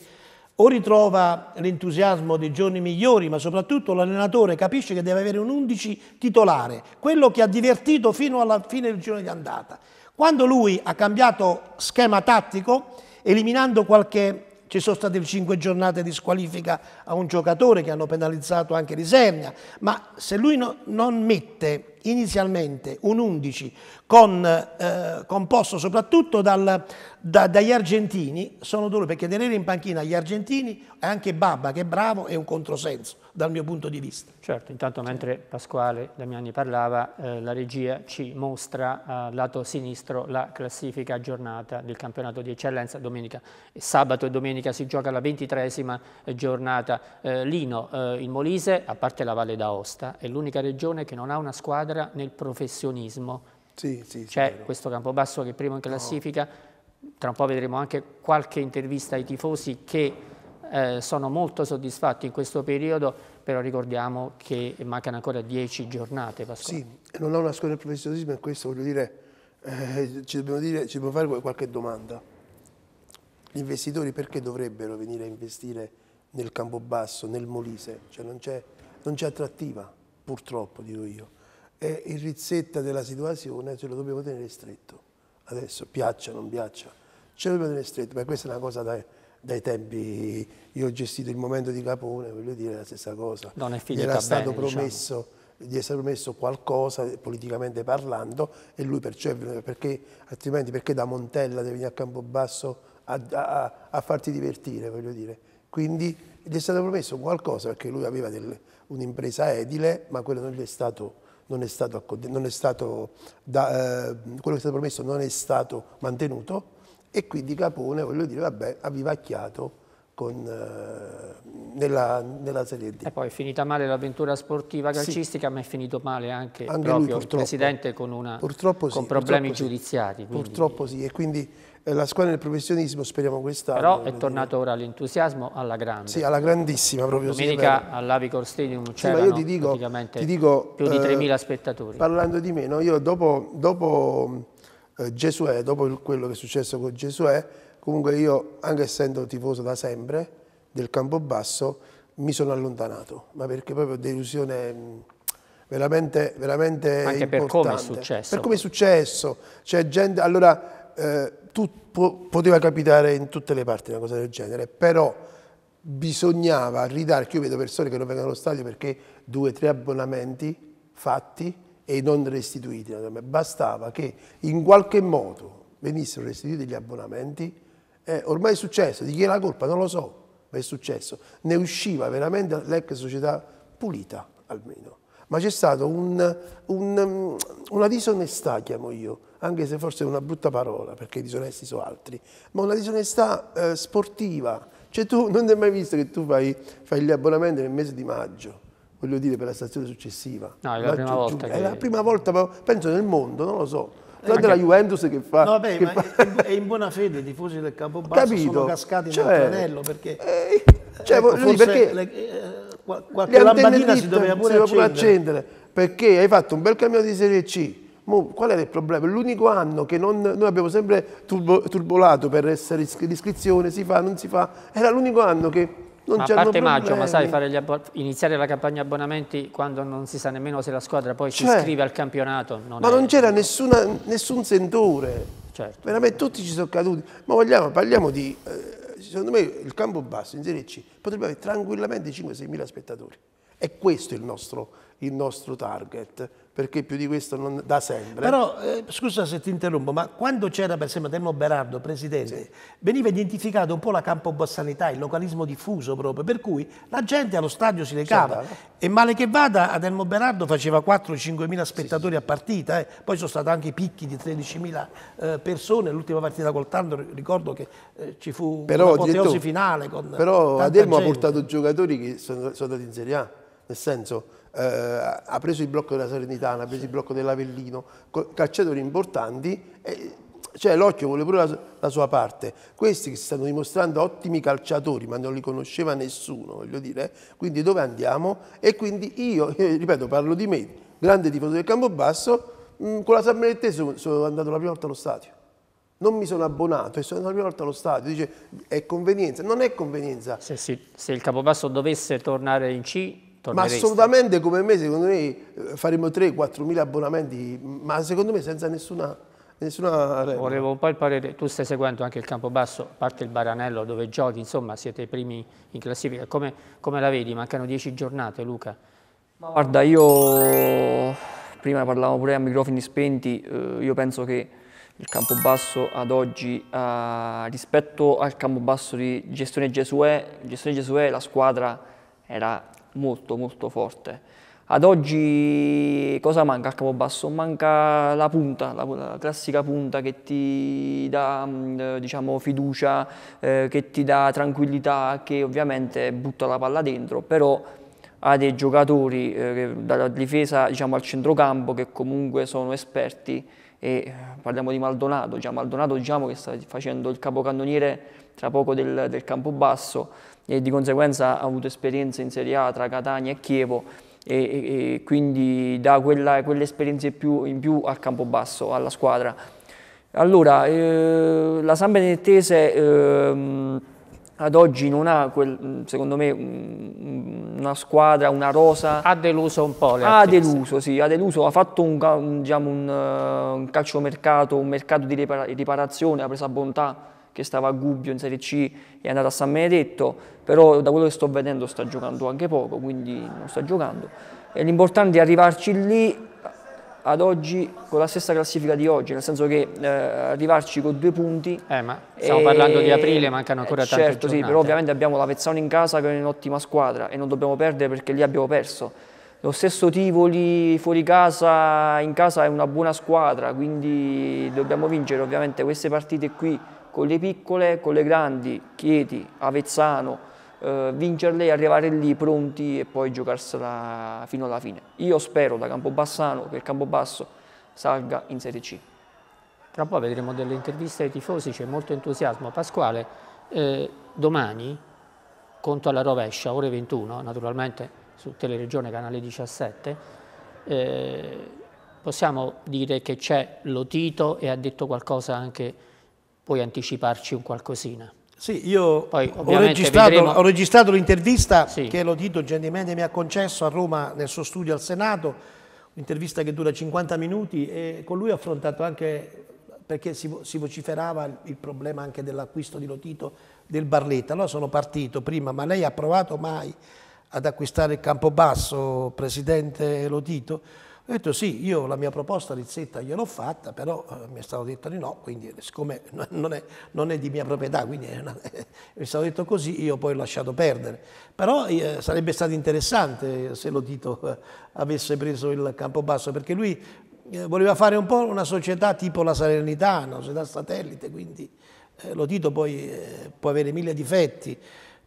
o ritrova l'entusiasmo dei giorni migliori, ma soprattutto l'allenatore capisce che deve avere un 11 titolare, quello che ha divertito fino alla fine del giorno di andata. Quando lui ha cambiato schema tattico, eliminando qualche... Ci sono state cinque giornate di squalifica a un giocatore che hanno penalizzato anche Risernia, ma se lui no, non mette inizialmente un 11 con, eh, composto soprattutto dal, da, dagli argentini, sono duro perché tenere in panchina gli argentini e anche Babba che è bravo è un controsenso dal mio punto di vista. Certo, intanto mentre Pasquale Damiani parlava, eh, la regia ci mostra eh, al lato sinistro la classifica aggiornata del campionato di eccellenza domenica. Sabato e domenica si gioca la ventitresima eh, giornata. Eh, Lino, eh, il Molise, a parte la Valle d'Aosta, è l'unica regione che non ha una squadra squadra nel professionismo. Sì, sì, C'è spero. questo Campobasso che è primo in classifica, no. tra un po' vedremo anche qualche intervista ai tifosi che eh, sono molto soddisfatti in questo periodo, però ricordiamo che mancano ancora dieci giornate. Pasquale. Sì, non ha una scuola del professionismo e questo voglio dire, eh, ci, dobbiamo dire ci dobbiamo fare qualche domanda. Gli investitori perché dovrebbero venire a investire nel Campobasso, nel Molise? Cioè non c'è attrattiva, purtroppo, dico io è il rizzetta della situazione, ce lo dobbiamo tenere stretto. Adesso, piaccia o non piaccia, ce lo dobbiamo tenere stretto, perché questa è una cosa da dai tempi, io ho gestito il momento di Capone, voglio dire la stessa cosa. Non è finita era stato bene, diciamo. promesso, diciamo. Gli è stato promesso qualcosa politicamente parlando e lui perciò è venuto, perché altrimenti perché da Montella devi venire a Campobasso a, a, a farti divertire, voglio dire. Quindi gli è stato promesso qualcosa perché lui aveva un'impresa edile, ma quello non gli è stato non è stato, non è stato da, eh, quello che è stato promesso non è stato mantenuto e quindi Capone, voglio dire, vabbè, ha vivacchiato con, eh, nella, nella, Serie D. E poi è finita male l'avventura sportiva calcistica, sì. ma è finito male anche, anche proprio lui, il Presidente con, una, con sì, problemi giudiziari. Quindi. Purtroppo sì, e quindi la squadra del professionismo, speriamo quest'anno. Però è tornato ora l'entusiasmo alla grande. Sì, alla grandissima proprio. Domenica all'Avicor Stadium c'erano sì, dico, praticamente ti dico, più di 3.000 eh, spettatori. Parlando di me, no? io dopo, dopo eh, Gesuè, dopo quello che è successo con Gesuè, comunque io, anche essendo tifoso da sempre, del Campobasso, mi sono allontanato, ma perché proprio delusione mm, veramente, veramente Anche importante. per come è successo. Per come è successo. C'è gente, allora... Eh, tut, po, poteva capitare in tutte le parti una cosa del genere, però bisognava ridare, io vedo persone che non vengono allo stadio perché due o tre abbonamenti fatti e non restituiti, bastava che in qualche modo venissero restituiti gli abbonamenti, eh, ormai è successo, di chi è la colpa non lo so, ma è successo, ne usciva veramente l'ex società pulita almeno, ma c'è stata un, un, una disonestà, chiamo io, anche se forse è una brutta parola, perché i disonesti sono altri, ma una disonestà eh, sportiva. Cioè tu non ti hai mai visto che tu fai, fai gli abbonamenti nel mese di maggio, voglio dire per la stazione successiva. No, è la, la prima giù, volta. che... È la prima volta, penso nel mondo, non lo so. Quella della Juventus che fa... No, vabbè, che ma fa... è in buona fede i tifosi del Campobasso Capito? sono cascati cioè, nel tranello perché... Eh, eh, cioè, ecco, forse perché le, eh, qualche lampadina si doveva pure accendere. accendere. Perché hai fatto un bel cammino di Serie C, Mo, qual era il problema? L'unico anno che non, noi abbiamo sempre turbo, turbolato per essere l'iscrizione, si fa, non si fa, era l'unico anno che non ma a parte maggio, ma sai, iniziare la campagna abbonamenti quando non si sa nemmeno se la squadra poi cioè, si iscrive al campionato. Non ma è... non c'era nessun sentore. Certo. Veramente tutti ci sono caduti. Ma vogliamo, parliamo di... Eh, secondo me il campo basso in Serie C potrebbe avere tranquillamente 5-6 mila spettatori. E questo è il nostro, il nostro target perché più di questo non da sempre. Però, eh, scusa se ti interrompo, ma quando c'era per esempio Telmo Berardo, presidente, sì. veniva identificato un po' la campo bassanità, il localismo diffuso proprio, per cui la gente allo stadio si recava e male che vada Adelmo Berardo faceva 4-5 mila spettatori sì, sì. a partita, eh. poi sono stati anche picchi di 13 mila eh, persone, l'ultima partita col Tando ricordo che eh, ci fu però, una direttore, finale. Con però Adelmo gente. ha portato giocatori che sono, sono andati in Serie A, nel senso eh, ha preso il blocco della Salernitana, ha preso il blocco dell'Avellino, calciatori importanti, e, cioè l'occhio vuole pure la, la, sua parte. Questi che si stanno dimostrando ottimi calciatori, ma non li conosceva nessuno, voglio dire, quindi dove andiamo? E quindi io, ripeto, parlo di me, grande tifoso del Campobasso, mh, mm, con la San Benettese sono andato la prima volta allo stadio non mi sono abbonato e sono andato la prima volta allo stadio. Dice, è convenienza. Non è convenienza. Se, si, se il Capobasso dovesse tornare in C, ma assolutamente come me, secondo me, eh, faremo 3-4 mila abbonamenti, ma secondo me senza nessuna... nessuna Volevo un po' il parere, tu stai seguendo anche il Campobasso, a parte il Baranello dove giochi, insomma siete i primi in classifica, come, come la vedi? Mancano 10 giornate Luca. Ma guarda, io prima parlavo pure a microfoni spenti, eh, io penso che il Campobasso ad oggi, eh, rispetto al Campobasso di Gestione Gesuè, Gestione Gesù la squadra era molto molto forte. Ad oggi cosa manca al Capobasso? Manca la punta, la, la classica punta che ti dà mm, diciamo, fiducia, eh, che ti dà tranquillità, che ovviamente butta la palla dentro, però ha dei giocatori eh, dalla difesa diciamo, al centrocampo che comunque sono esperti e eh, parliamo di Maldonato, già Maldonado diciamo, che sta facendo il capocannoniere tra poco del, del Campobasso, e di conseguenza ha avuto esperienze in Serie A tra Catania e Chievo e, e, e quindi dà quella, quelle esperienze più, in più al campo basso, alla squadra. Allora, eh, la San Benedettese eh, ad oggi non ha, quel, secondo me, una squadra, una rosa. Ha deluso un po' le Ha attese. deluso, sì, ha deluso. Ha fatto un, un, diciamo, un, un calciomercato, un mercato di riparazione, ha preso a bontà che stava a Gubbio in Serie C, e è andato a San Benedetto, però da quello che sto vedendo sta giocando anche poco, quindi non sta giocando. E l'importante è arrivarci lì ad oggi con la stessa classifica di oggi, nel senso che eh, arrivarci con due punti. Eh, ma stiamo e... parlando di aprile, mancano ancora eh, tante certo, giornate. sì, però ovviamente abbiamo la Vezzano in casa che è un'ottima squadra e non dobbiamo perdere perché lì abbiamo perso. Lo stesso Tivoli fuori casa, in casa è una buona squadra, quindi dobbiamo vincere ovviamente queste partite qui con le piccole, con le grandi, Chieti, Avezzano, eh, vincerle e arrivare lì pronti e poi giocarsela fino alla fine. Io spero da Campobassano che il Campobasso salga in Serie C. Tra un po' vedremo delle interviste ai tifosi, c'è molto entusiasmo. Pasquale, eh, domani conto alla rovescia, ore 21, naturalmente su Teleregione Canale 17, eh, possiamo dire che c'è Lotito e ha detto qualcosa anche puoi anticiparci un qualcosina. Sì, io Poi, ho, registrato, vedremo... ho registrato l'intervista sì. che lo Tito gentilmente mi ha concesso a Roma nel suo studio al Senato, un'intervista che dura 50 minuti e con lui ho affrontato anche, perché si, si vociferava il, problema anche dell'acquisto di Lotito del Barletta. Allora sono partito prima, ma lei ha provato mai ad acquistare il Campobasso, Presidente Lotito? Ho detto sì, io la mia proposta Rizzetta gliel'ho fatta, però eh, mi è stato detto di no, quindi siccome non è, non è di mia proprietà, quindi una, mi è stato detto così, io poi ho lasciato perdere. Però eh, sarebbe stato interessante eh, se lo Tito eh, avesse preso il campo basso, perché lui eh, voleva fare un po' una società tipo la Salernità, una società satellite, quindi lo Tito poi può avere mille difetti,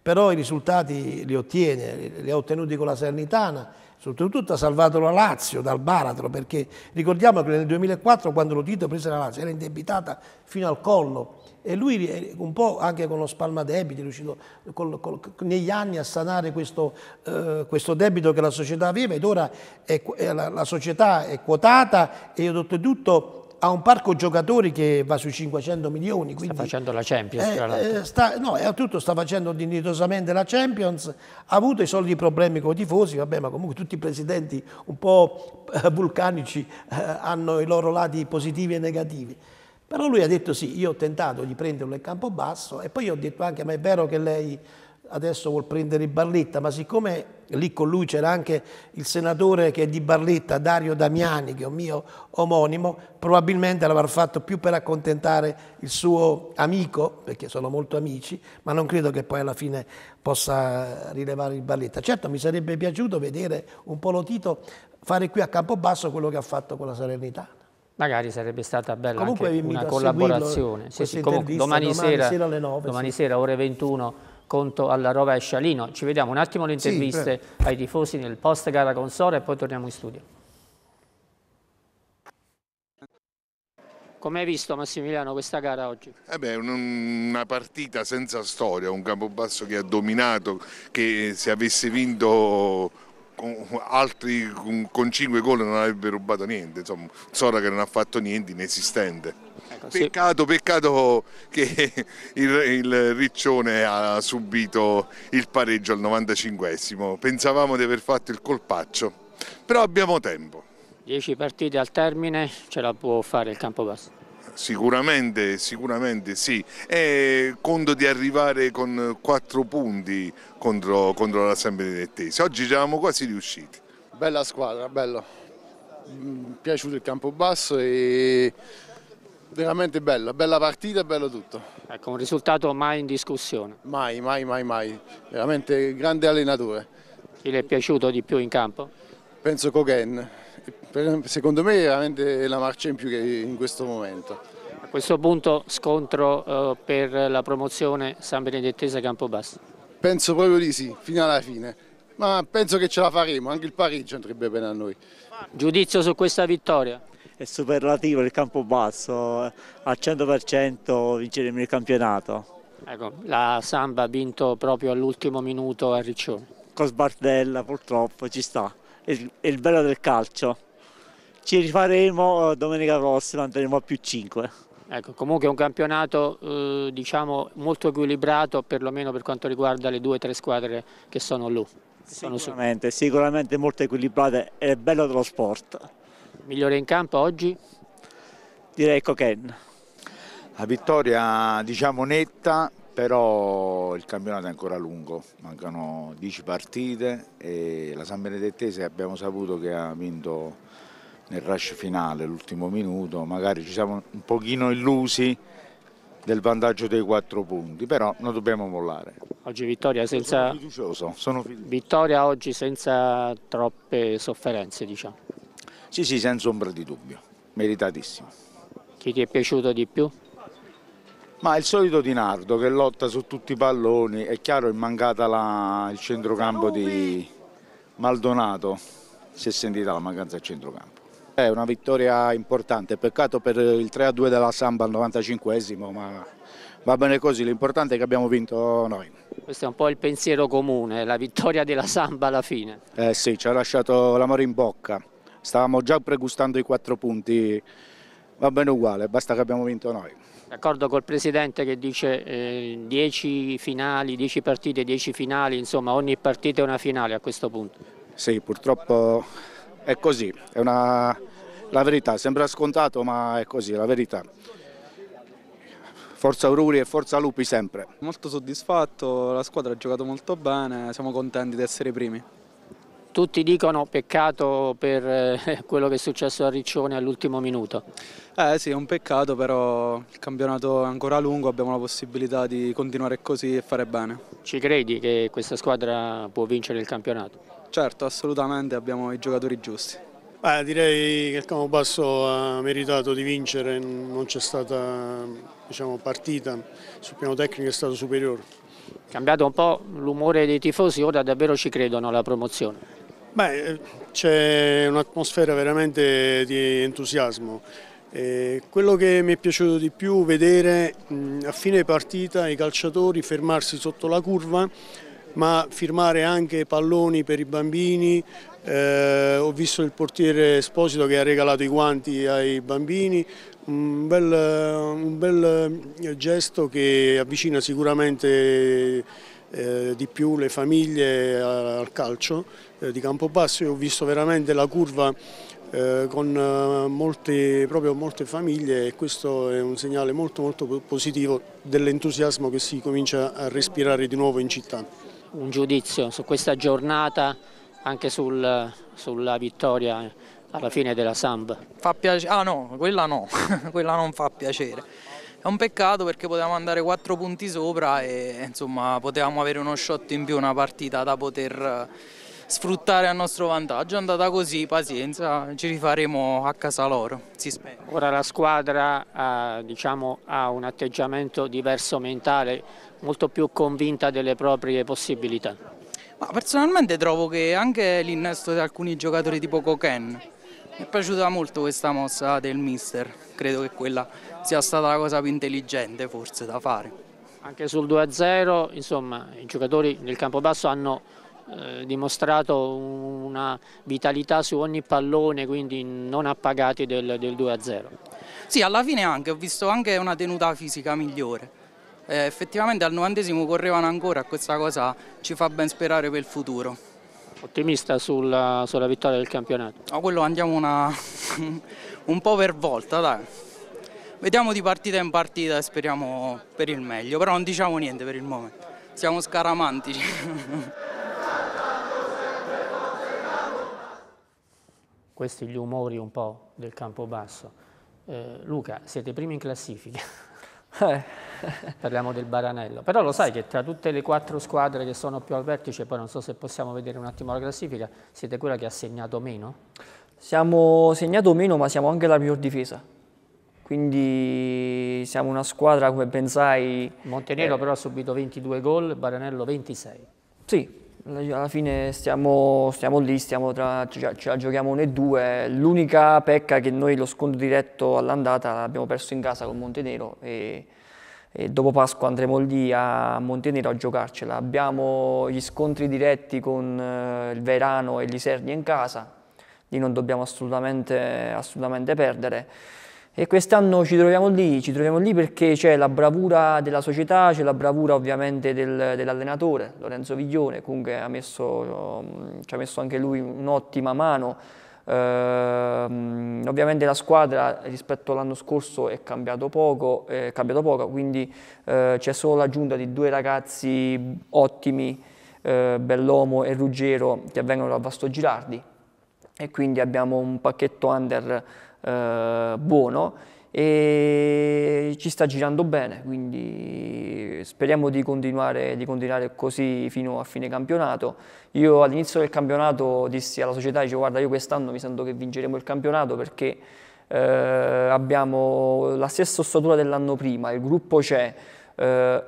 però i risultati li ottiene, li ha ottenuti con la Salernitana soprattutto ha salvato la Lazio dal baratro, perché ricordiamo che nel 2004 quando lo Tito prese la Lazio era indebitata fino al collo e lui un po' anche con lo spalma spalmadebiti è riuscito col, col, negli anni a sanare questo, eh, questo, debito che la società aveva ed ora è, la, la, società è quotata e oltretutto ha un parco giocatori che va sui 500 milioni. Sta facendo la Champions, è, eh, eh, sta, no, è tutto sta facendo dignitosamente la Champions, ha avuto i soliti problemi con i tifosi, vabbè, ma comunque tutti i presidenti un po' eh, vulcanici eh, hanno i loro lati positivi e negativi. Però lui ha detto sì, io ho tentato di prenderlo in campo basso e poi ho detto anche, ma è vero che lei adesso vuol prendere Barletta, ma siccome lì con lui c'era anche il senatore che è di Barletta, Dario Damiani, che è un mio omonimo, probabilmente l'avrà fatto più per accontentare il suo amico, perché sono molto amici, ma non credo che poi alla fine possa rilevare il Barletta. Certo mi sarebbe piaciuto vedere un po' Lotito fare qui a Campobasso quello che ha fatto con la Salernitana. Magari sarebbe stata bella comunque una collaborazione. Sì, sì, comunque, domani, domani, sera, sera alle 9, domani sì. sera ore 21 conto alla rovescia. Lino, ci vediamo un attimo le interviste sì, ai tifosi nel post gara con Sora e poi torniamo in studio. Come hai visto Massimiliano questa gara oggi? Eh beh, una partita senza storia, un Campobasso che ha dominato, che se avesse vinto altri con 5 gol non avrebbe rubato niente, insomma, Sora che non ha fatto niente, inesistente. Ecco, peccato, peccato che il, il, Riccione ha subito il pareggio al 95esimo, pensavamo di aver fatto il colpaccio, però abbiamo tempo. 10 partite al termine, ce la può fare il campo basso. Sicuramente, sicuramente sì. E conto di arrivare con 4 punti contro, contro la San Benedettese. Oggi eravamo quasi riusciti. Bella squadra, bello. Mi è Piaciuto il campo basso e veramente bella, bella partita e bello tutto. Ecco, un risultato mai in discussione. Mai, mai, mai, mai. Veramente grande allenatore. Chi le è piaciuto di più in campo? Penso Koken. Secondo me è veramente la marcia in più che in questo momento. A questo punto scontro eh, per la promozione San Benedettese Campobasso. Penso proprio di sì, fino alla fine. Ma penso che ce la faremo, anche il pareggio andrebbe bene a noi. Giudizio su questa vittoria? è superlativo il campo basso, al 100% vinceremo il campionato. Ecco, la Samba ha vinto proprio all'ultimo minuto a Riccione. Con Sbardella purtroppo ci sta, è il, è il bello del calcio. Ci rifaremo eh, domenica prossima, andremo a più 5. Ecco, comunque è un campionato eh, diciamo, molto equilibrato, perlomeno per quanto riguarda le due o tre squadre che sono lì. Sicuramente, sicuramente molto equilibrate, è bello dello sport. Migliore in campo oggi? Direi Coquen. La vittoria diciamo netta, però il campionato è ancora lungo, mancano 10 partite e la San Benedettese abbiamo saputo che ha vinto nel rush finale, l'ultimo minuto, magari ci siamo un pochino illusi del vantaggio dei quattro punti, però non dobbiamo mollare. Oggi vittoria senza... Sono fiducioso, sono fiducioso. Vittoria oggi senza troppe sofferenze, diciamo. Sì, sì, senza ombra di dubbio, meritatissimo. Chi ti è piaciuto di più? Ma il solito Di Nardo che lotta su tutti i palloni, è chiaro è mancata la, il centrocampo di Maldonato, si è sentita la mancanza al centrocampo. È una vittoria importante, peccato per il 3-2 della Samba al 95esimo, ma va bene così, l'importante è che abbiamo vinto noi. Questo è un po' il pensiero comune, la vittoria della Samba alla fine. Eh sì, ci ha lasciato l'amore in bocca stavamo già pregustando i quattro punti, va bene uguale, basta che abbiamo vinto noi. D'accordo col Presidente che dice 10 eh, finali, 10 partite, 10 finali, insomma ogni partita è una finale a questo punto. Sì, purtroppo è così, è una... la verità, sembra scontato ma è così, la verità. Forza Ururi e forza Lupi sempre. Molto soddisfatto, la squadra ha giocato molto bene, siamo contenti di essere i primi. Tutti dicono peccato per eh, quello che è successo a Riccione all'ultimo minuto. Eh sì, è un peccato, però il campionato è ancora lungo, abbiamo la possibilità di continuare così e fare bene. Ci credi che questa squadra può vincere il campionato? Certo, assolutamente, abbiamo i giocatori giusti. Eh, direi che il Campobasso ha meritato di vincere, non c'è stata diciamo, partita, sul piano tecnico è stato superiore. Cambiato un po' l'umore dei tifosi, ora davvero ci credono alla promozione. Beh, eh, c'è un'atmosfera veramente di entusiasmo. Eh, quello che mi è piaciuto di più vedere mh, a fine partita i calciatori fermarsi sotto la curva ma firmare anche palloni per i bambini, eh, ho visto il portiere Esposito che ha regalato i guanti ai bambini, un bel, un bel eh, gesto che avvicina sicuramente eh, di più le famiglie al calcio. Eh, di Campobasso, io ho visto veramente la curva eh, con eh, molte, molte, famiglie e questo è un segnale molto, molto positivo dell'entusiasmo che si comincia a respirare di nuovo in città. Un giudizio su questa giornata, anche sul, sulla vittoria alla fine della Samba? Fa piacere, ah no, quella no, quella non fa piacere. È un peccato perché potevamo andare quattro punti sopra e insomma potevamo avere uno shot in più, una partita da poter sfruttare a nostro vantaggio. È andata così, pazienza, ci rifaremo a casa loro, si spera. Ora la squadra eh, diciamo, ha un atteggiamento diverso mentale, molto più convinta delle proprie possibilità. Ma personalmente trovo che anche l'innesto di alcuni giocatori tipo Koken mi è piaciuta molto questa mossa del mister, credo che quella sia stata la cosa più intelligente forse da fare. Anche sul 2-0, insomma, i giocatori nel campo basso hanno eh, dimostrato una vitalità su ogni pallone, quindi non appagati del, del 2-0. Sì, alla fine anche, ho visto anche una tenuta fisica migliore. Eh, effettivamente al novantesimo correvano ancora, questa cosa ci fa ben sperare per il futuro. Ottimista sulla, sulla vittoria del campionato? A quello andiamo una, un po' per volta, dai. Vediamo di partita in partita e speriamo per il meglio, però non diciamo niente per il momento. Siamo scaramantici. questi gli umori un po' del Campobasso. Eh, Luca, siete primi in classifica. Eh. Parliamo del Baranello. Però lo sai che tra tutte le quattro squadre che sono più al vertice, poi non so se possiamo vedere un attimo la classifica, siete quella che ha segnato meno? Siamo segnato meno, ma siamo anche la miglior difesa. Quindi siamo una squadra, come pensai... Montenegro eh, però ha subito 22 gol, Baranello 26. Sì, alla fine stiamo, stiamo lì, stiamo tra, ce la giochiamo 1 e 2. L'unica pecca che noi lo scontro diretto all'andata l'abbiamo perso in casa con Montenero e, e, dopo Pasqua andremo lì a Montenero a giocarcela. Abbiamo gli scontri diretti con eh, il Verano e l'Isernia in casa, lì non dobbiamo assolutamente, assolutamente perdere. E quest'anno ci troviamo lì, ci troviamo lì perché c'è la bravura della società, c'è la bravura ovviamente del, dell'allenatore, Lorenzo Viglione, comunque ha messo, ci ha messo anche lui un'ottima mano. Ehm, ovviamente la squadra rispetto all'anno scorso è cambiato poco, è cambiato poco quindi eh, c'è solo l'aggiunta di due ragazzi ottimi, eh, Bellomo e Ruggero, che vengono da Vasto Girardi e quindi abbiamo un pacchetto under eh, buono e ci sta girando bene, quindi speriamo di continuare, di continuare, così fino a fine campionato. Io all'inizio del campionato dissi alla società, dicevo guarda io quest'anno mi sento che vinceremo il campionato perché eh, abbiamo la stessa ossatura dell'anno prima, il gruppo c'è, eh,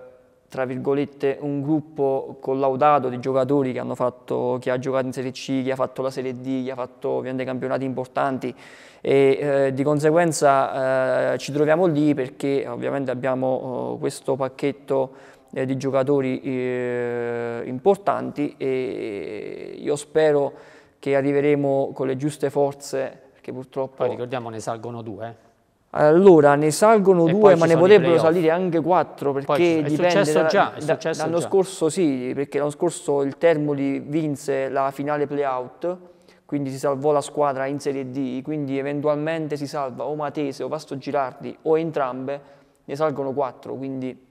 tra virgolette, un gruppo collaudato di giocatori che, hanno fatto, chi ha giocato in Serie C, che ha fatto la Serie D, che ha fatto ovviamente campionati importanti e eh, di conseguenza eh, ci troviamo lì perché ovviamente abbiamo eh, questo pacchetto eh, di giocatori eh, importanti e io spero che arriveremo con le giuste forze perché purtroppo... Poi ricordiamo ne salgono due. Eh. Allora, ne salgono e due, ma ne potrebbero salire anche quattro, perché poi, dipende da, già, da, l'anno scorso sì, perché l'anno scorso il Termoli vinse la finale playout, quindi si salvò la squadra in Serie D, quindi eventualmente si salva o Matese o Vasto Girardi o entrambe, ne salgono quattro, quindi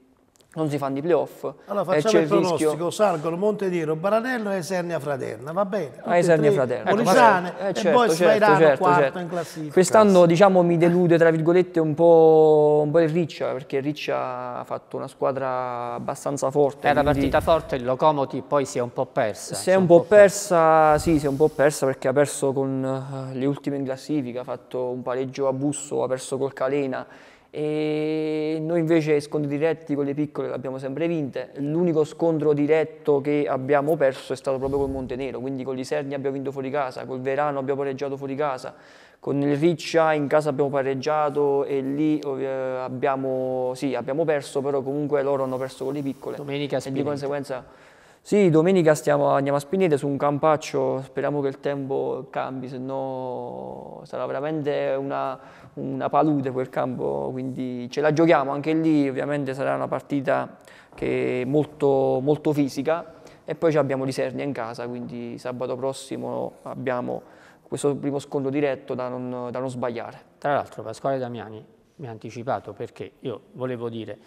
non si fanno i playoff. Allora eh, facciamo il pronostico, rischio... salgono Montediero, Baranello e Esernia Fraterna, va bene? Ah, Esernia Fraterna. Molisane ecco, eh, certo, e poi certo, Sfairano certo, quarto certo. in classifica. Quest'anno diciamo mi delude tra virgolette un po', un po il Riccia, perché Riccia ha fatto una squadra abbastanza forte. Era quindi... partita forte, il Locomoti poi si è un po' persa. Si è un, un po', po persa, persa, sì, si è un po' persa perché ha perso con eh, le ultime in classifica, ha fatto un pareggio a Busso, ha perso col Calena e noi invece scontri diretti con le piccole le abbiamo sempre vinte, l'unico scontro diretto che abbiamo perso è stato proprio col Montenero, quindi con l'Isernia abbiamo vinto fuori casa, col Verano abbiamo pareggiato fuori casa, con il Riccia in casa abbiamo pareggiato e lì oh, eh, abbiamo, sì, abbiamo perso, però comunque loro hanno perso con le piccole. Domenica Spinete. E di conseguenza sì, domenica stiamo, andiamo a Spinete su un campaccio, speriamo che il tempo cambi, se no sarà veramente una, una palude quel campo, quindi ce la giochiamo anche lì, ovviamente sarà una partita che è molto, molto fisica e poi abbiamo l'Isernia in casa, quindi sabato prossimo abbiamo questo primo scontro diretto da non, da non sbagliare. Tra l'altro Pasquale Damiani mi ha anticipato perché io volevo dire,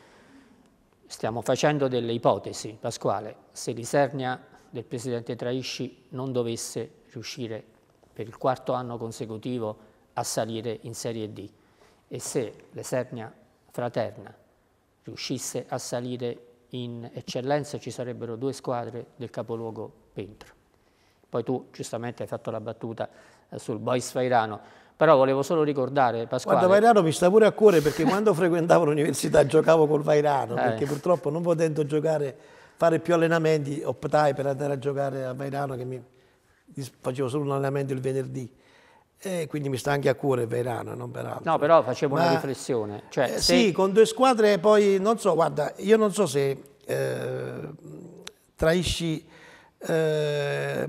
stiamo facendo delle ipotesi, Pasquale, se l'Isernia del presidente Traisci non dovesse riuscire per il quarto anno consecutivo a salire in Serie D e se l'Esernia Fraterna riuscisse a salire in eccellenza ci sarebbero due squadre del capoluogo Pentro. Poi tu giustamente hai fatto la battuta eh, sul Boys Fairano, però volevo solo ricordare Pasquale. Guarda, Vairano mi sta pure a cuore perché quando frequentavo l'università giocavo col Vairano, eh. perché purtroppo non potendo giocare, fare più allenamenti, optai per andare a giocare a Vairano che mi facevo solo un allenamento il venerdì e quindi mi sta anche a cuore Verano, non peraltro. No, però facevo Ma, una riflessione. Cioè, eh, se... Sì, con due squadre poi, non so, guarda, io non so se eh, Traisci eh,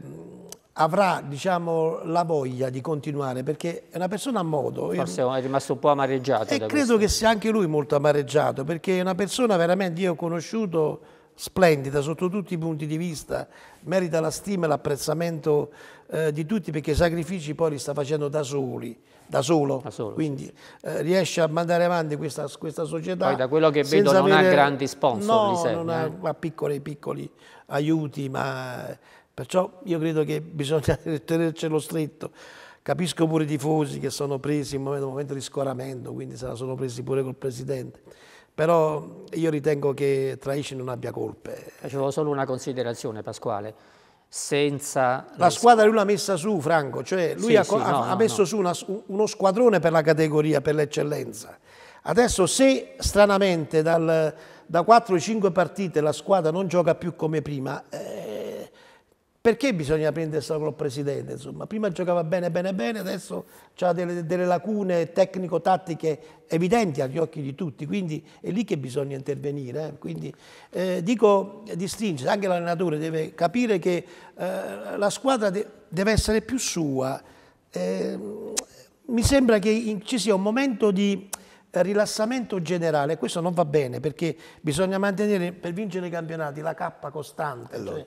avrà, diciamo, la voglia di continuare, perché è una persona a modo. Forse io, è rimasto un po' amareggiato. E credo questo. che sia anche lui molto amareggiato, perché è una persona veramente, io ho conosciuto splendida sotto tutti i punti di vista, merita la stima e l'apprezzamento eh, di tutti perché i sacrifici poi li sta facendo da soli, da solo, da solo quindi sì, Eh, riesce a mandare avanti questa, questa, società. Poi da quello che vedo non avere... ha grandi sponsor, no, serve, non ha, eh. ha piccoli, piccoli aiuti, ma eh, perciò io credo che bisogna tenercelo stretto. Capisco pure i tifosi che sono presi in un momento, di scoramento, quindi se la sono presi pure col Presidente però io ritengo che Traici non abbia colpe. Facevo solo una considerazione Pasquale, senza... La squadra lui l'ha messa su, Franco, cioè lui sì, ha, sì, ha, no, ha no, messo no. su una, uno squadrone per la categoria, per l'eccellenza. Adesso se stranamente dal, da 4-5 partite la squadra non gioca più come prima, eh, perché bisogna prendersela col presidente? Insomma? Prima giocava bene, bene, bene, adesso ha delle, delle, lacune tecnico-tattiche evidenti agli occhi di tutti, quindi è lì che bisogna intervenire. Eh? Quindi eh, dico di anche l'allenatore deve capire che eh, la squadra de deve essere più sua. Ehm, mi sembra che ci sia un momento di rilassamento generale, questo non va bene perché bisogna mantenere per vincere i campionati la cappa costante. Cioè,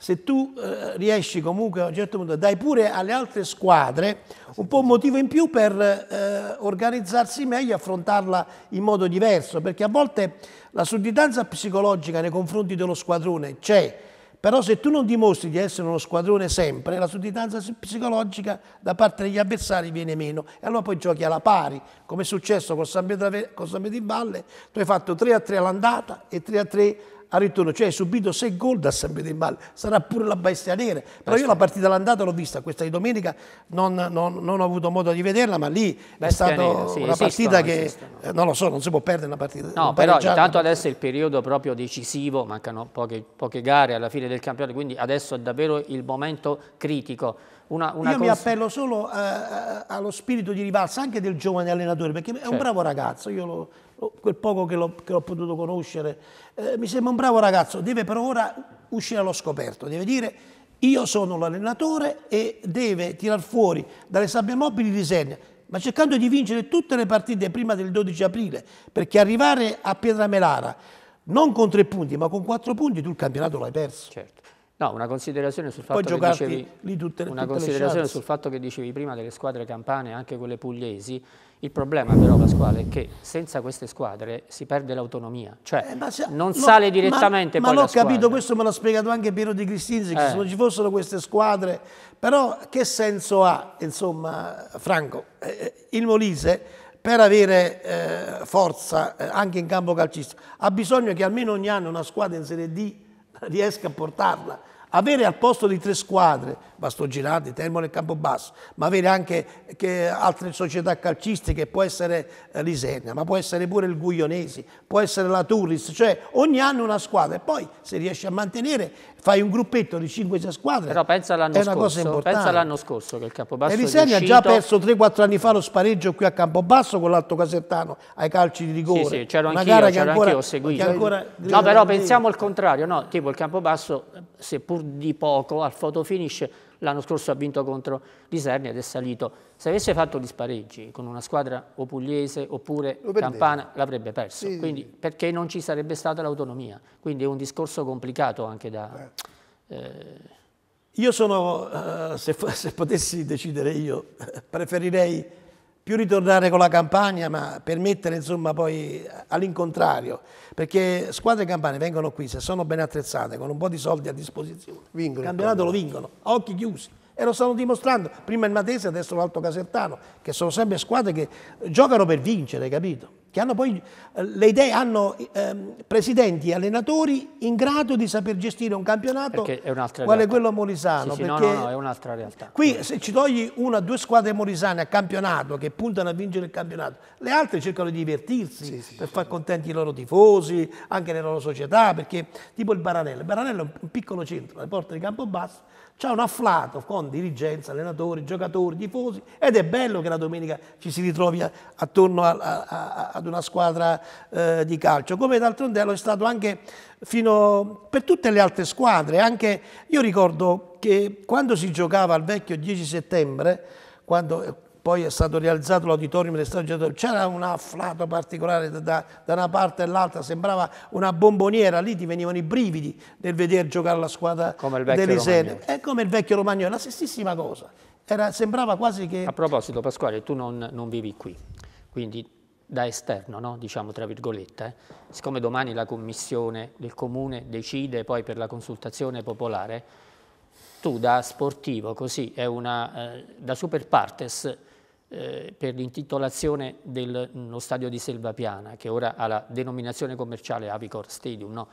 se tu eh, riesci comunque a un certo punto, dai pure alle altre squadre un po' un motivo in più per eh, organizzarsi meglio e affrontarla in modo diverso, perché a volte la sudditanza psicologica nei confronti dello squadrone c'è, però se tu non dimostri di essere uno squadrone sempre, la sudditanza psicologica da parte degli avversari viene meno e allora poi giochi alla pari, come è successo con San Pietro, con San Pietro in Valle, tu hai fatto 3 3 all'andata e 3 3 al ritorno, cioè ha subito 6 gol da San Pietro in Valle, sarà pure la bestia nera, però io la partita l'andata l'ho vista, questa di domenica non, non, non, ho avuto modo di vederla, ma lì bestia è stata sì, una esistono, partita che esistono. Eh, non lo so, non si può perdere una partita. No, però intanto adesso è il periodo proprio decisivo, mancano poche, poche gare alla fine del campionato, quindi adesso è davvero il momento critico. Una, una Io mi appello solo a, eh, eh, allo spirito di rivalsa anche del giovane allenatore, perché è un certo. bravo ragazzo, io lo, Oh, quel poco che l'ho potuto conoscere, eh, mi sembra un bravo ragazzo, deve per ora uscire allo scoperto, deve dire io sono l'allenatore e deve tirar fuori dalle sabbie mobili di Senna, ma cercando di vincere tutte le partite prima del 12 aprile, perché arrivare a Pietramelara non con tre punti ma con quattro punti tu il campionato l'hai perso. Certo. No, una considerazione, sul fatto, dicevi, tutte, una considerazione sul fatto che dicevi prima delle squadre campane, anche quelle pugliesi, il problema però Pasquale è che senza queste squadre si perde l'autonomia, cioè eh, se, non no, sale direttamente ma, poi ma l'ho capito, questo me l'ha spiegato anche Piero Di Cristinzi, che eh. se non ci fossero queste squadre, però che senso ha, insomma, Franco, eh, eh il Molise per avere eh, forza eh, anche in campo calcistico ha bisogno che almeno ogni anno una squadra in Serie D riesca a portarla. Avere al posto di tre squadre Basto Girardi, Termone Campobasso, ma avere anche altre società calcistiche, può essere eh, Lisena, ma può essere pure il Guglionesi, può essere la Turris, cioè ogni anno una squadra e poi se riesci a mantenere fai un gruppetto di 5-6 squadre. Però pensa all'anno scorso, pensa all'anno scorso che il Campobasso e Lisena ha già perso 3-4 anni fa lo spareggio qui a Campobasso con l'Alto Casertano ai calci di rigore. Sì, sì, c'ero anch'io, c'ero ancora, ho seguito. Ancora... No, però pensiamo al contrario, no? tipo il Campobasso seppur di poco al foto finisce l'anno scorso ha vinto contro Liserni ed è salito. Se avesse fatto gli spareggi con una squadra o pugliese oppure campana l'avrebbe perso, sì, Quindi, sì. perché non ci sarebbe stata l'autonomia. Quindi è un discorso complicato anche da... Eh. Io sono, eh, se, se potessi decidere io, preferirei più ritornare con la campagna ma permettere insomma poi all'incontrario perché squadre campane vengono qui, se sono ben attrezzate, con un po' di soldi a disposizione, vincono il campionato lo vincono, a occhi chiusi. E lo stanno dimostrando, prima il Matese, adesso l'Alto Casertano, che sono sempre squadre che giocano per vincere, capito? che hanno poi, eh, le idee hanno ehm, presidenti e allenatori in grado di saper gestire un campionato quale quello molisano. Sì, sì, no, no, no, è un'altra realtà. Qui se ci togli una o due squadre molisane a campionato che puntano a vincere il campionato, le altre cercano di divertirsi sì, per far contenti i loro tifosi, anche le loro società, perché tipo il Baranello, il Baranello è un piccolo centro, alle porte di Campobasso, c'è un afflato con dirigenza, allenatori, giocatori, tifosi ed è bello che la domenica ci si ritrovi attorno a, a, ad una squadra eh, di calcio, come d'altronde lo è stato anche fino per tutte le altre squadre. Anche, io ricordo che quando si giocava al vecchio 10 settembre, quando, poi è stato rialzato l'auditorium del Stadio c'era un afflato particolare da, da, una parte all'altra, sembrava una bomboniera, lì ti venivano i brividi nel veder giocare la squadra dell'Isene. È come il vecchio Romagnolo, la stessissima cosa. Era, sembrava quasi che... A proposito Pasquale, tu non, non vivi qui, quindi da esterno, no? diciamo tra virgolette, eh? siccome domani la commissione del comune decide poi per la consultazione popolare, tu da sportivo così, è una, eh, da super partes, eh, per l'intitolazione dello mm, stadio di Selvapiana, che ora ha la denominazione commerciale Avicor Stadium. No?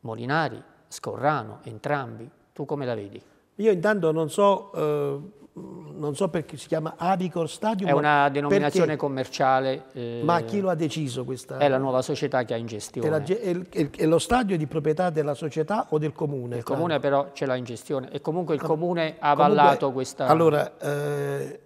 Molinari, Scorrano, entrambi, tu come la vedi? Io intanto non so, eh, non so perché si chiama Avicor Stadium. È una denominazione perché? commerciale. Eh, ma chi lo ha deciso questa? È la nuova società che ha in gestione. La, è, è, è lo stadio di proprietà della società o del comune? Il comune però ce l'ha in gestione e comunque il comune ha avallato comunque, questa... Allora, eh,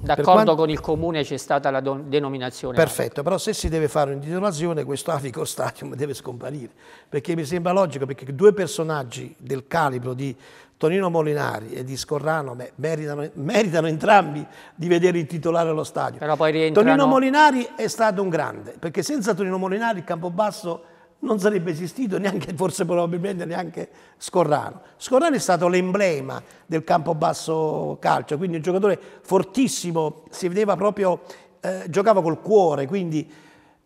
D'accordo quanto... con il comune c'è stata la denominazione. Perfetto, però se si deve fare un'intitolazione questo Aficor Stadium deve scomparire, perché mi sembra logico, perché due personaggi del calibro di Tonino Molinari e di Scorrano meritano, meritano, entrambi di vedere il titolare allo stadio. Rientrano... Tonino Molinari è stato un grande, perché senza Tonino Molinari il Campobasso non sarebbe esistito neanche, forse probabilmente neanche Scorrano. Scorrano è stato l'emblema del campobasso calcio, quindi un giocatore fortissimo, si vedeva proprio, eh, giocava col cuore, quindi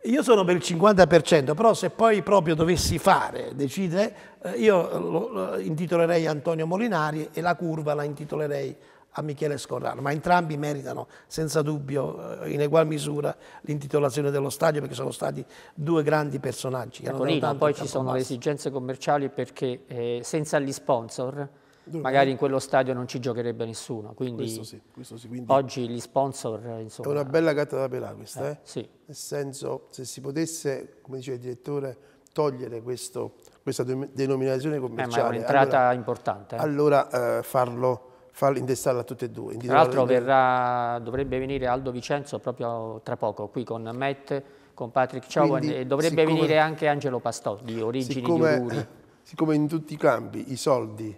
io sono per il 50%, però se poi proprio dovessi fare, decidere, eh, io lo, lo intitolerei Antonio Molinari e la curva la intitolerei a Michele Scorrano, ma entrambi meritano senza dubbio eh, in egual misura l'intitolazione dello stadio perché sono stati due grandi personaggi. Che hanno Polino, ecco, poi ci sono basso. le esigenze commerciali perché eh, senza gli sponsor magari in quello stadio non ci giocherebbe nessuno. Quindi, questo sì, questo sì, quindi oggi gli sponsor. Insomma, è una bella carta da pelare questa. Eh, eh? Sì. Nel senso, se si potesse, come diceva il direttore, togliere questo, questa denominazione commerciale. Eh, ma è un'entrata allora, importante. Eh. Allora eh, farlo farli indestarla a tutte e due. Tra l'altro dovrebbe venire Aldo Vicenzo proprio tra poco qui con Matt, con Patrick Chowan e dovrebbe siccome, venire anche Angelo Pastò di origini siccome, di Uduri. Siccome in tutti i campi i soldi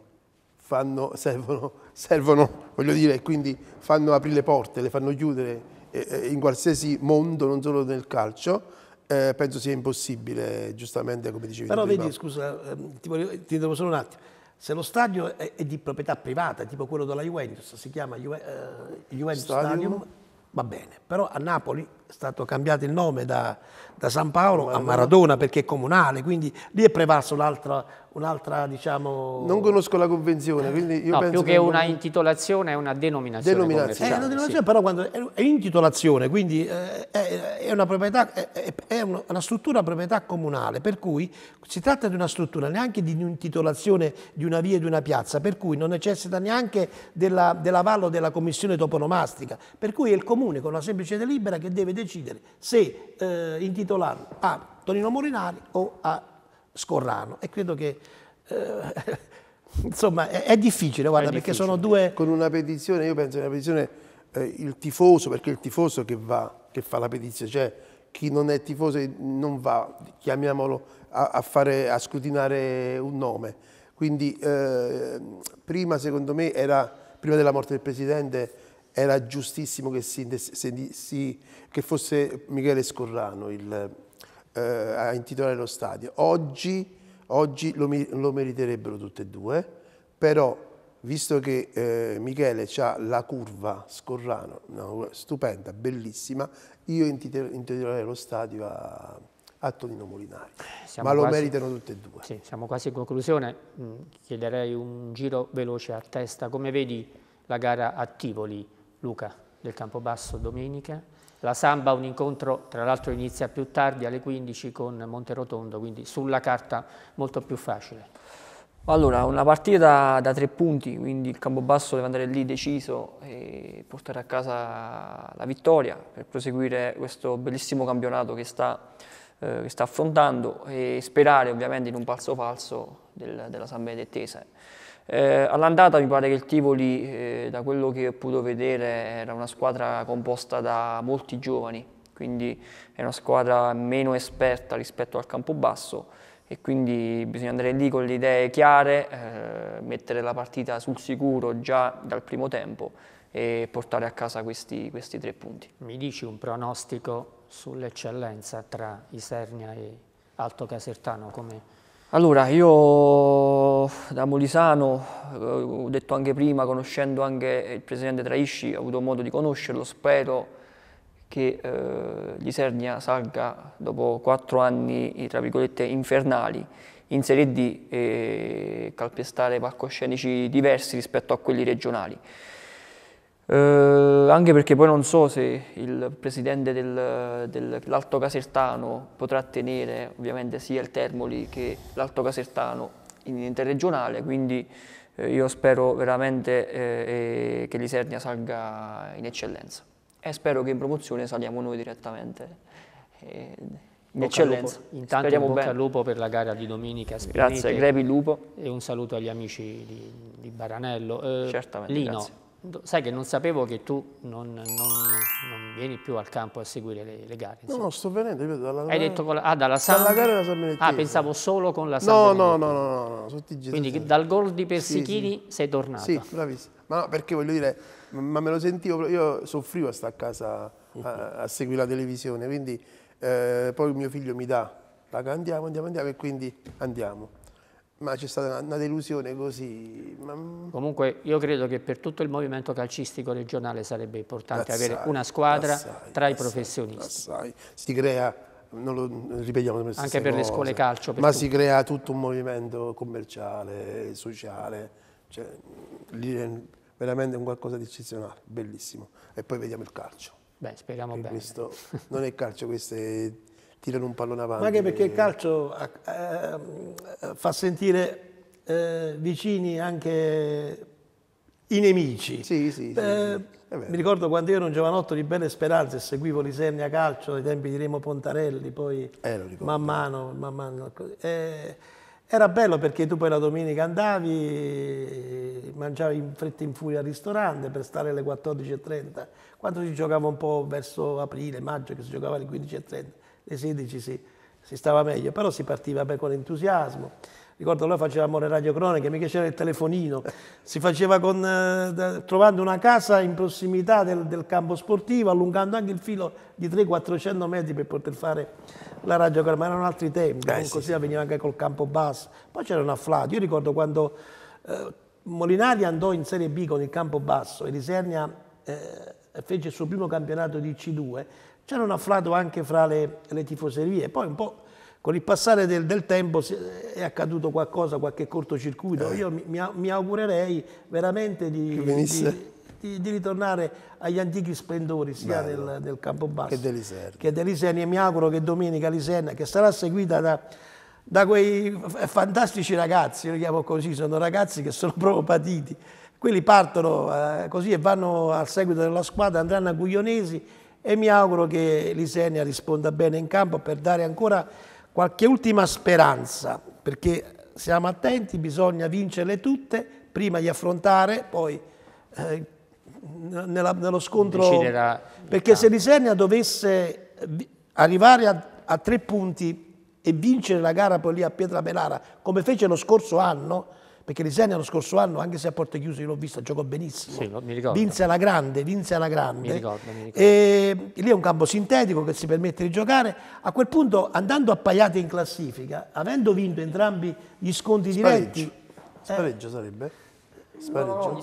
fanno, servono, servono, voglio dire, quindi fanno aprire le porte, le fanno chiudere eh, eh in qualsiasi mondo, non solo nel calcio, eh, penso sia impossibile, giustamente come dicevi Però prima. vedi, scusa, ehm, ti, voglio, ti devo solo un attimo se lo stadio è, è di proprietà privata, tipo quello della Juventus, si chiama Juve, eh, Juventus Stadium. Stadium, va bene. Però a Napoli stato cambiato il nome da, da San Paolo Maradona. a Maradona perché è comunale, quindi lì è prevalso un'altra, un diciamo... Non conosco la convenzione, quindi io no, penso... più che, una intitolazione è una denominazione Denominazione. È una eh, denominazione, sì. però quando è, intitolazione, quindi eh, è, una, proprietà, è una struttura proprietà comunale, per cui si tratta di una struttura, neanche di un'intitolazione di una via e di una piazza, per cui non necessita neanche dell'avallo della, della commissione toponomastica, per cui è il comune con una semplice delibera che deve decidere se eh, intitolarlo a Tonino Morinari o a Scorrano. E credo che... Eh, insomma, è, è difficile, guarda, è perché sono due... Con una petizione, io penso che una petizione, eh, il tifoso, perché è il tifoso che va, che fa la petizione, cioè chi non è tifoso non va, chiamiamolo, a, a, fare, a scrutinare un nome. Quindi eh, prima, secondo me, era, prima della morte del Presidente, era giustissimo che, si, se, si, che fosse Michele Scorrano il, eh, a intitolare lo stadio. Oggi, oggi lo, lo, meriterebbero tutti e due, però visto che eh, Michele ha la curva Scorrano, no, stupenda, bellissima, io intitolerei lo stadio a, a Tonino Molinari. Siamo Ma lo quasi, meritano tutti e due. Sì, siamo quasi in conclusione. Mm, chiederei un giro veloce a testa. Come vedi la gara a Tivoli? Luca del Campobasso domenica. La Samba un incontro, tra l'altro inizia più tardi alle 15 con Monterotondo, quindi sulla carta molto più facile. Allora, una partita da tre punti, quindi il Campobasso deve andare lì deciso e portare a casa la vittoria per proseguire questo bellissimo campionato che sta, eh, che sta affrontando e sperare ovviamente in un palzo falso del, della San Benedettese. Eh, all'andata mi pare che il Tivoli, eh, da quello che ho potuto vedere, era una squadra composta da molti giovani, quindi è una squadra meno esperta rispetto al Campobasso e quindi bisogna andare lì con le idee chiare, eh, mettere la partita sul sicuro già dal primo tempo e portare a casa questi, questi tre punti. Mi dici un pronostico sull'eccellenza tra Isernia e Alto Casertano? Come... Allora, io da Molisano, eh, ho detto anche prima, conoscendo anche il presidente Traisci, ho avuto modo di conoscerlo, spero che eh, l'Isernia salga dopo quattro anni, tra virgolette, infernali in Serie D e calpestare palcoscenici diversi rispetto a quelli regionali. Eh, anche perché poi non so se il presidente del, dell'Alto Casertano potrà tenere ovviamente sia il Termoli che l'Alto Casertano in interregionale, quindi eh, io spero veramente eh, che l'Isernia salga in eccellenza e spero che in promozione saliamo noi direttamente eh, in eccellenza. Intanto Speriamo in bocca al lupo per la gara di domenica. Grazie, crepi lupo. E un saluto agli amici di, di Baranello. Eh, Certamente, Lino, grazie sai che non sapevo che tu non, non, non vieni più al campo a seguire le, le gare. Insomma. No, no, sto venendo, io dalla, Hai detto con la, ah, dalla Samp. Dalla gara San Benettese. Ah, pensavo solo con la Samp. No, no, no, no, no, no, sono Quindi dal gol di Persichini sì, sì. sei tornato. Sì, bravissimo. Ma no, perché voglio dire, ma me lo sentivo, io soffrivo a stare a casa a, a seguire la televisione, quindi eh, poi mio figlio mi dà, raga, andiamo, andiamo, andiamo, e quindi andiamo ma c'è stata una, delusione così. Comunque io credo che per tutto il movimento calcistico regionale sarebbe importante assai, avere una squadra assai, tra i professionisti. Assai. Si crea, non lo ripetiamo sempre Anche per cose, le scuole calcio. ma tutti. si crea tutto un movimento commerciale, sociale, cioè, lì è veramente un qualcosa di eccezionale, bellissimo. E poi vediamo il calcio. Beh, speriamo Perché bene. Questo non è calcio, questo è tirano un pallone avanti. Ma anche perché il calcio eh, eh fa sentire eh, vicini anche i nemici. Sì, sì, eh, sì, mi ricordo quando io ero un giovanotto di Belle Speranze e seguivo l'Isernia Calcio ai tempi di Remo Pontarelli, poi eh, man mano, man mano eh, era bello perché tu poi la domenica andavi, mangiavi in fretta e in furia al ristorante per stare alle 14.30, quando si giocava un po' verso aprile, maggio che si giocava alle 15.30 dei 16 si, si stava meglio, però si partiva beh, con entusiasmo. Ricordo noi facevamo le radiocroniche, mica c'era il telefonino, si faceva con, eh, trovando una casa in prossimità del, del, campo sportivo, allungando anche il filo di 300-400 metri per poter fare la radiocronica, ma erano altri tempi, eh, sì, così sì. avveniva eh, anche col campo basso. Poi c'era un afflato, io ricordo quando eh, Molinari andò in Serie B con il campo basso e Risernia eh, fece il suo primo campionato di C2, c'era un afflato anche fra le, le tifoserie, poi un po' con il passare del, del, tempo è accaduto qualcosa, qualche cortocircuito. Eh. Io mi, mi augurerei veramente di, di, di, di, ritornare agli antichi splendori sia Bello. del, campo basso che dell'Isernia. Che dell'Isernia e mi auguro che domenica l'Isernia, che sarà seguita da, da, quei eh, fantastici ragazzi, li chiamo così, sono ragazzi che sono proprio patiti. Quelli partono eh, così e vanno al seguito della squadra, andranno a Guglionesi e mi auguro che Lisenia risponda bene in campo per dare ancora qualche ultima speranza, perché siamo attenti, bisogna vincerle tutte, prima di affrontare, poi eh, nella, nello scontro... Deciderà perché se Lisenia dovesse arrivare a, a tre punti e vincere la gara poi lì a Melara, come fece lo scorso anno, perché Lisegna lo scorso anno, anche se a porte chiuse io l'ho vista, giocò benissimo. Sì, mi ricordo. Vinse alla grande, vinse alla grande. Mi ricordo, mi ricordo. E ehm, lì è un campo sintetico che si permette di giocare. A quel punto, andando a appaiate in classifica, avendo vinto entrambi gli scontri diretti... Eh, Spareggio eh, sarebbe? Spareggio.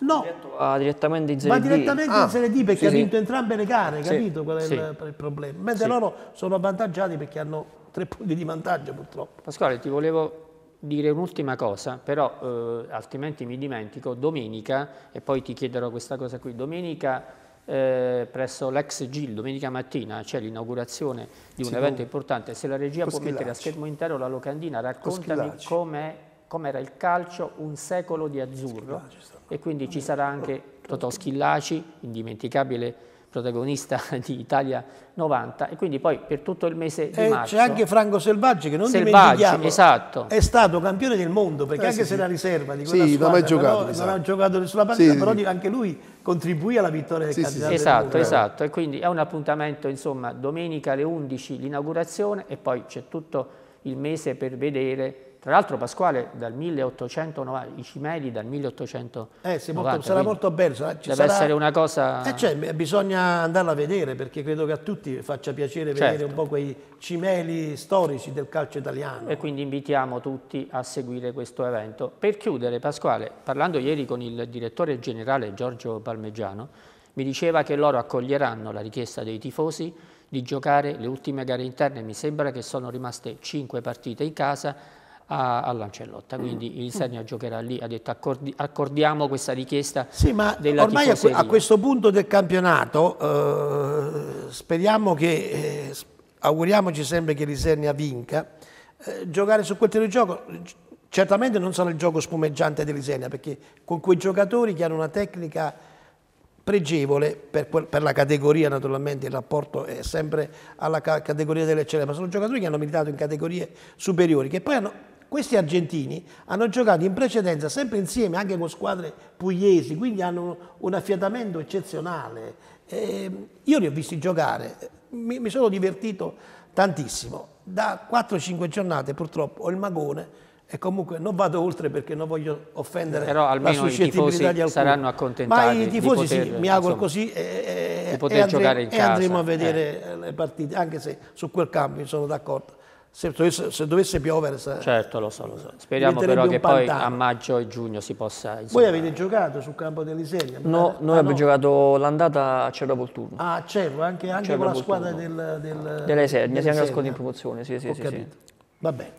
No, no, no. direttamente in Serie D. Ma direttamente ah, in Serie D perché sì, ha vinto sì. entrambe le gare, capito qual è il, il, problema? Mentre loro sono avvantaggiati perché hanno tre punti di vantaggio purtroppo. Pasquale, ti volevo dire un'ultima cosa, però eh, altrimenti mi dimentico, domenica, e poi ti chiederò questa cosa qui, domenica eh, presso l'ex GIL, domenica mattina, c'è l'inaugurazione di un sì, evento importante, se la regia può mettere a schermo intero la locandina, raccontami com'è com'era il calcio un secolo di azzurro e quindi ci sarà anche oh, Totò Schillaci, indimenticabile protagonista di Italia 90 e quindi poi per tutto il mese di eh, marzo c'è anche Franco Selvaggi che non Selvaggi, dimentichiamo esatto. è stato campione del mondo perché eh, anche sì, se sì. la riserva di quella sì, squadra non, giocato, però, esatto. non ha giocato nessuna esatto. partita sì, però anche lui contribuì alla vittoria del sì, campionato esatto, esatto e quindi è un appuntamento insomma domenica alle 11 l'inaugurazione e poi c'è tutto il mese per vedere tra l'altro Pasquale dal 1890, i cimeli dal 1890. Eh, molto, sarà molto bello. Sarà, deve sarà, essere una cosa... Eh, cioè, bisogna andarla a vedere perché credo che a tutti faccia piacere certo. vedere un certo. po' quei cimeli storici del calcio italiano. E quindi invitiamo tutti a seguire questo evento. Per chiudere Pasquale, parlando ieri con il direttore generale Giorgio Palmegiano, mi diceva che loro accoglieranno la richiesta dei tifosi di giocare le ultime gare interne, mi sembra che sono rimaste 5 partite in casa a, Lancellotta. Quindi mm. il Sernia mm. giocherà lì, ha detto accordi, accordiamo questa richiesta sì, ma ormai a, a, questo punto del campionato eh, speriamo che, eh, auguriamoci sempre che il Sernia vinca, eh, giocare su quel gioco certamente non sarà il gioco spumeggiante dell'Isenia perché con quei giocatori che hanno una tecnica pregevole per, per, la categoria naturalmente il rapporto è sempre alla ca categoria dell'eccellenza ma sono giocatori che hanno militato in categorie superiori che poi hanno questi argentini hanno giocato in precedenza sempre insieme anche con squadre pugliesi, quindi hanno un affiatamento eccezionale. E ehm, io li ho visti giocare, mi, mi sono divertito tantissimo. Da 4-5 giornate purtroppo ho il magone e comunque non vado oltre perché non voglio offendere Però la suscettibilità di alcuni. saranno accontentati. Ma i tifosi poter, sì, mi auguro insomma, così e, e, e, andremo, e, andremo a vedere eh. le partite, anche se su quel campo sono d'accordo se dovesse, se dovesse, piovere... Se... Certo, lo so, lo so. Speriamo però che poi a maggio e giugno si possa... Insomma... Voi avete giocato sul campo dell'Isegna? No, eh, noi ah, abbiamo no. giocato l'andata a Cerro Volturno. Ah, a Cerro, anche, anche con la squadra del, del, dell'Isegna. Siamo cascati in promozione, sì, sì, Ho sì, capito. Sì. Va bene.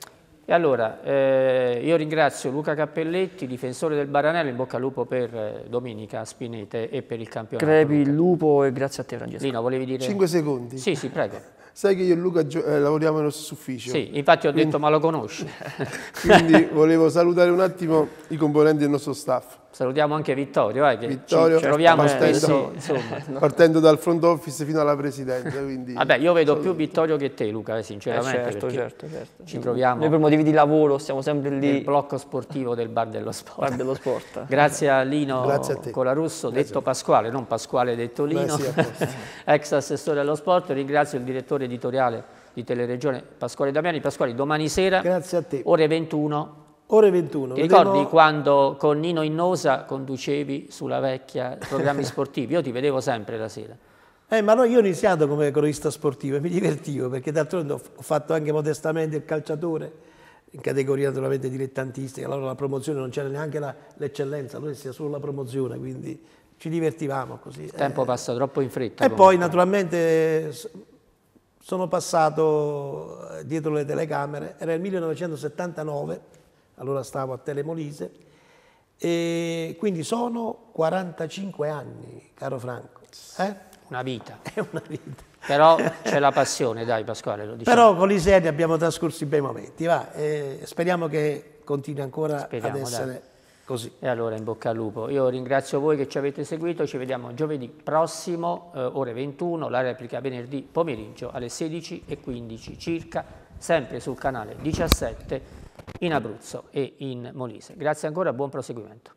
E allora, eh, io ringrazio Luca Cappelletti, difensore del Baranello, in bocca al lupo per eh, domenica Spinete e per il campionato. Crepi il lupo e grazie a te Francesco. Lino, volevi dire... 5 secondi. Sì, sì, prego sai che io e Luca eh, lavoriamo nello stesso ufficio. Sì, infatti ho detto ma lo conosci. quindi volevo salutare un attimo i componenti del nostro staff. Salutiamo anche Vittorio, eh, che Vittorio, ci troviamo partendo, spesso. partendo dal front office fino alla presidenza. Quindi... Vabbè, io vedo Saluto. più Vittorio che te, Luca, eh, sinceramente. Eh certo, certo, certo. Ci troviamo. Noi per motivi di lavoro siamo sempre lì. Il blocco sportivo del Bar dello Sport. Bar dello Sport. Grazie a Lino Grazie a Colarusso, Grazie. detto Pasquale, non Pasquale detto Lino, Beh, ex assessore allo sport. Ringrazio il direttore editoriale di Teleregione Pasquale Damiani. Pasquale, domani sera, ore 21, Ore 21. Ti ricordi vedremo... quando con Nino Innosa conducevi sulla vecchia programmi sportivi? Io ti vedevo sempre la sera. Eh, ma no, io ho iniziato come cronista sportivo e mi divertivo perché d'altronde ho fatto anche modestamente il calciatore in categoria naturalmente dilettantistica, allora la promozione non c'era neanche l'eccellenza, allora sia solo la promozione, quindi ci divertivamo così. Il tempo eh. passa troppo in fretta. E comunque. poi naturalmente sono passato eh, dietro le telecamere, era il 1979 allora stavo a Telemolise, e quindi sono 45 anni, caro Franco. Eh? Una vita. È una vita. Però c'è la passione, dai Pasquale, lo diciamo. Però con l'Isede abbiamo trascorso bei momenti, va, eh, speriamo che continui ancora speriamo, ad essere... Dai. Così. E allora in bocca al lupo. Io ringrazio voi che ci avete seguito, ci vediamo giovedì prossimo, eh, ore 21, la replica venerdì pomeriggio alle 16.15 circa, sempre sul canale 17 in Abruzzo e in Molise. Grazie ancora, buon proseguimento.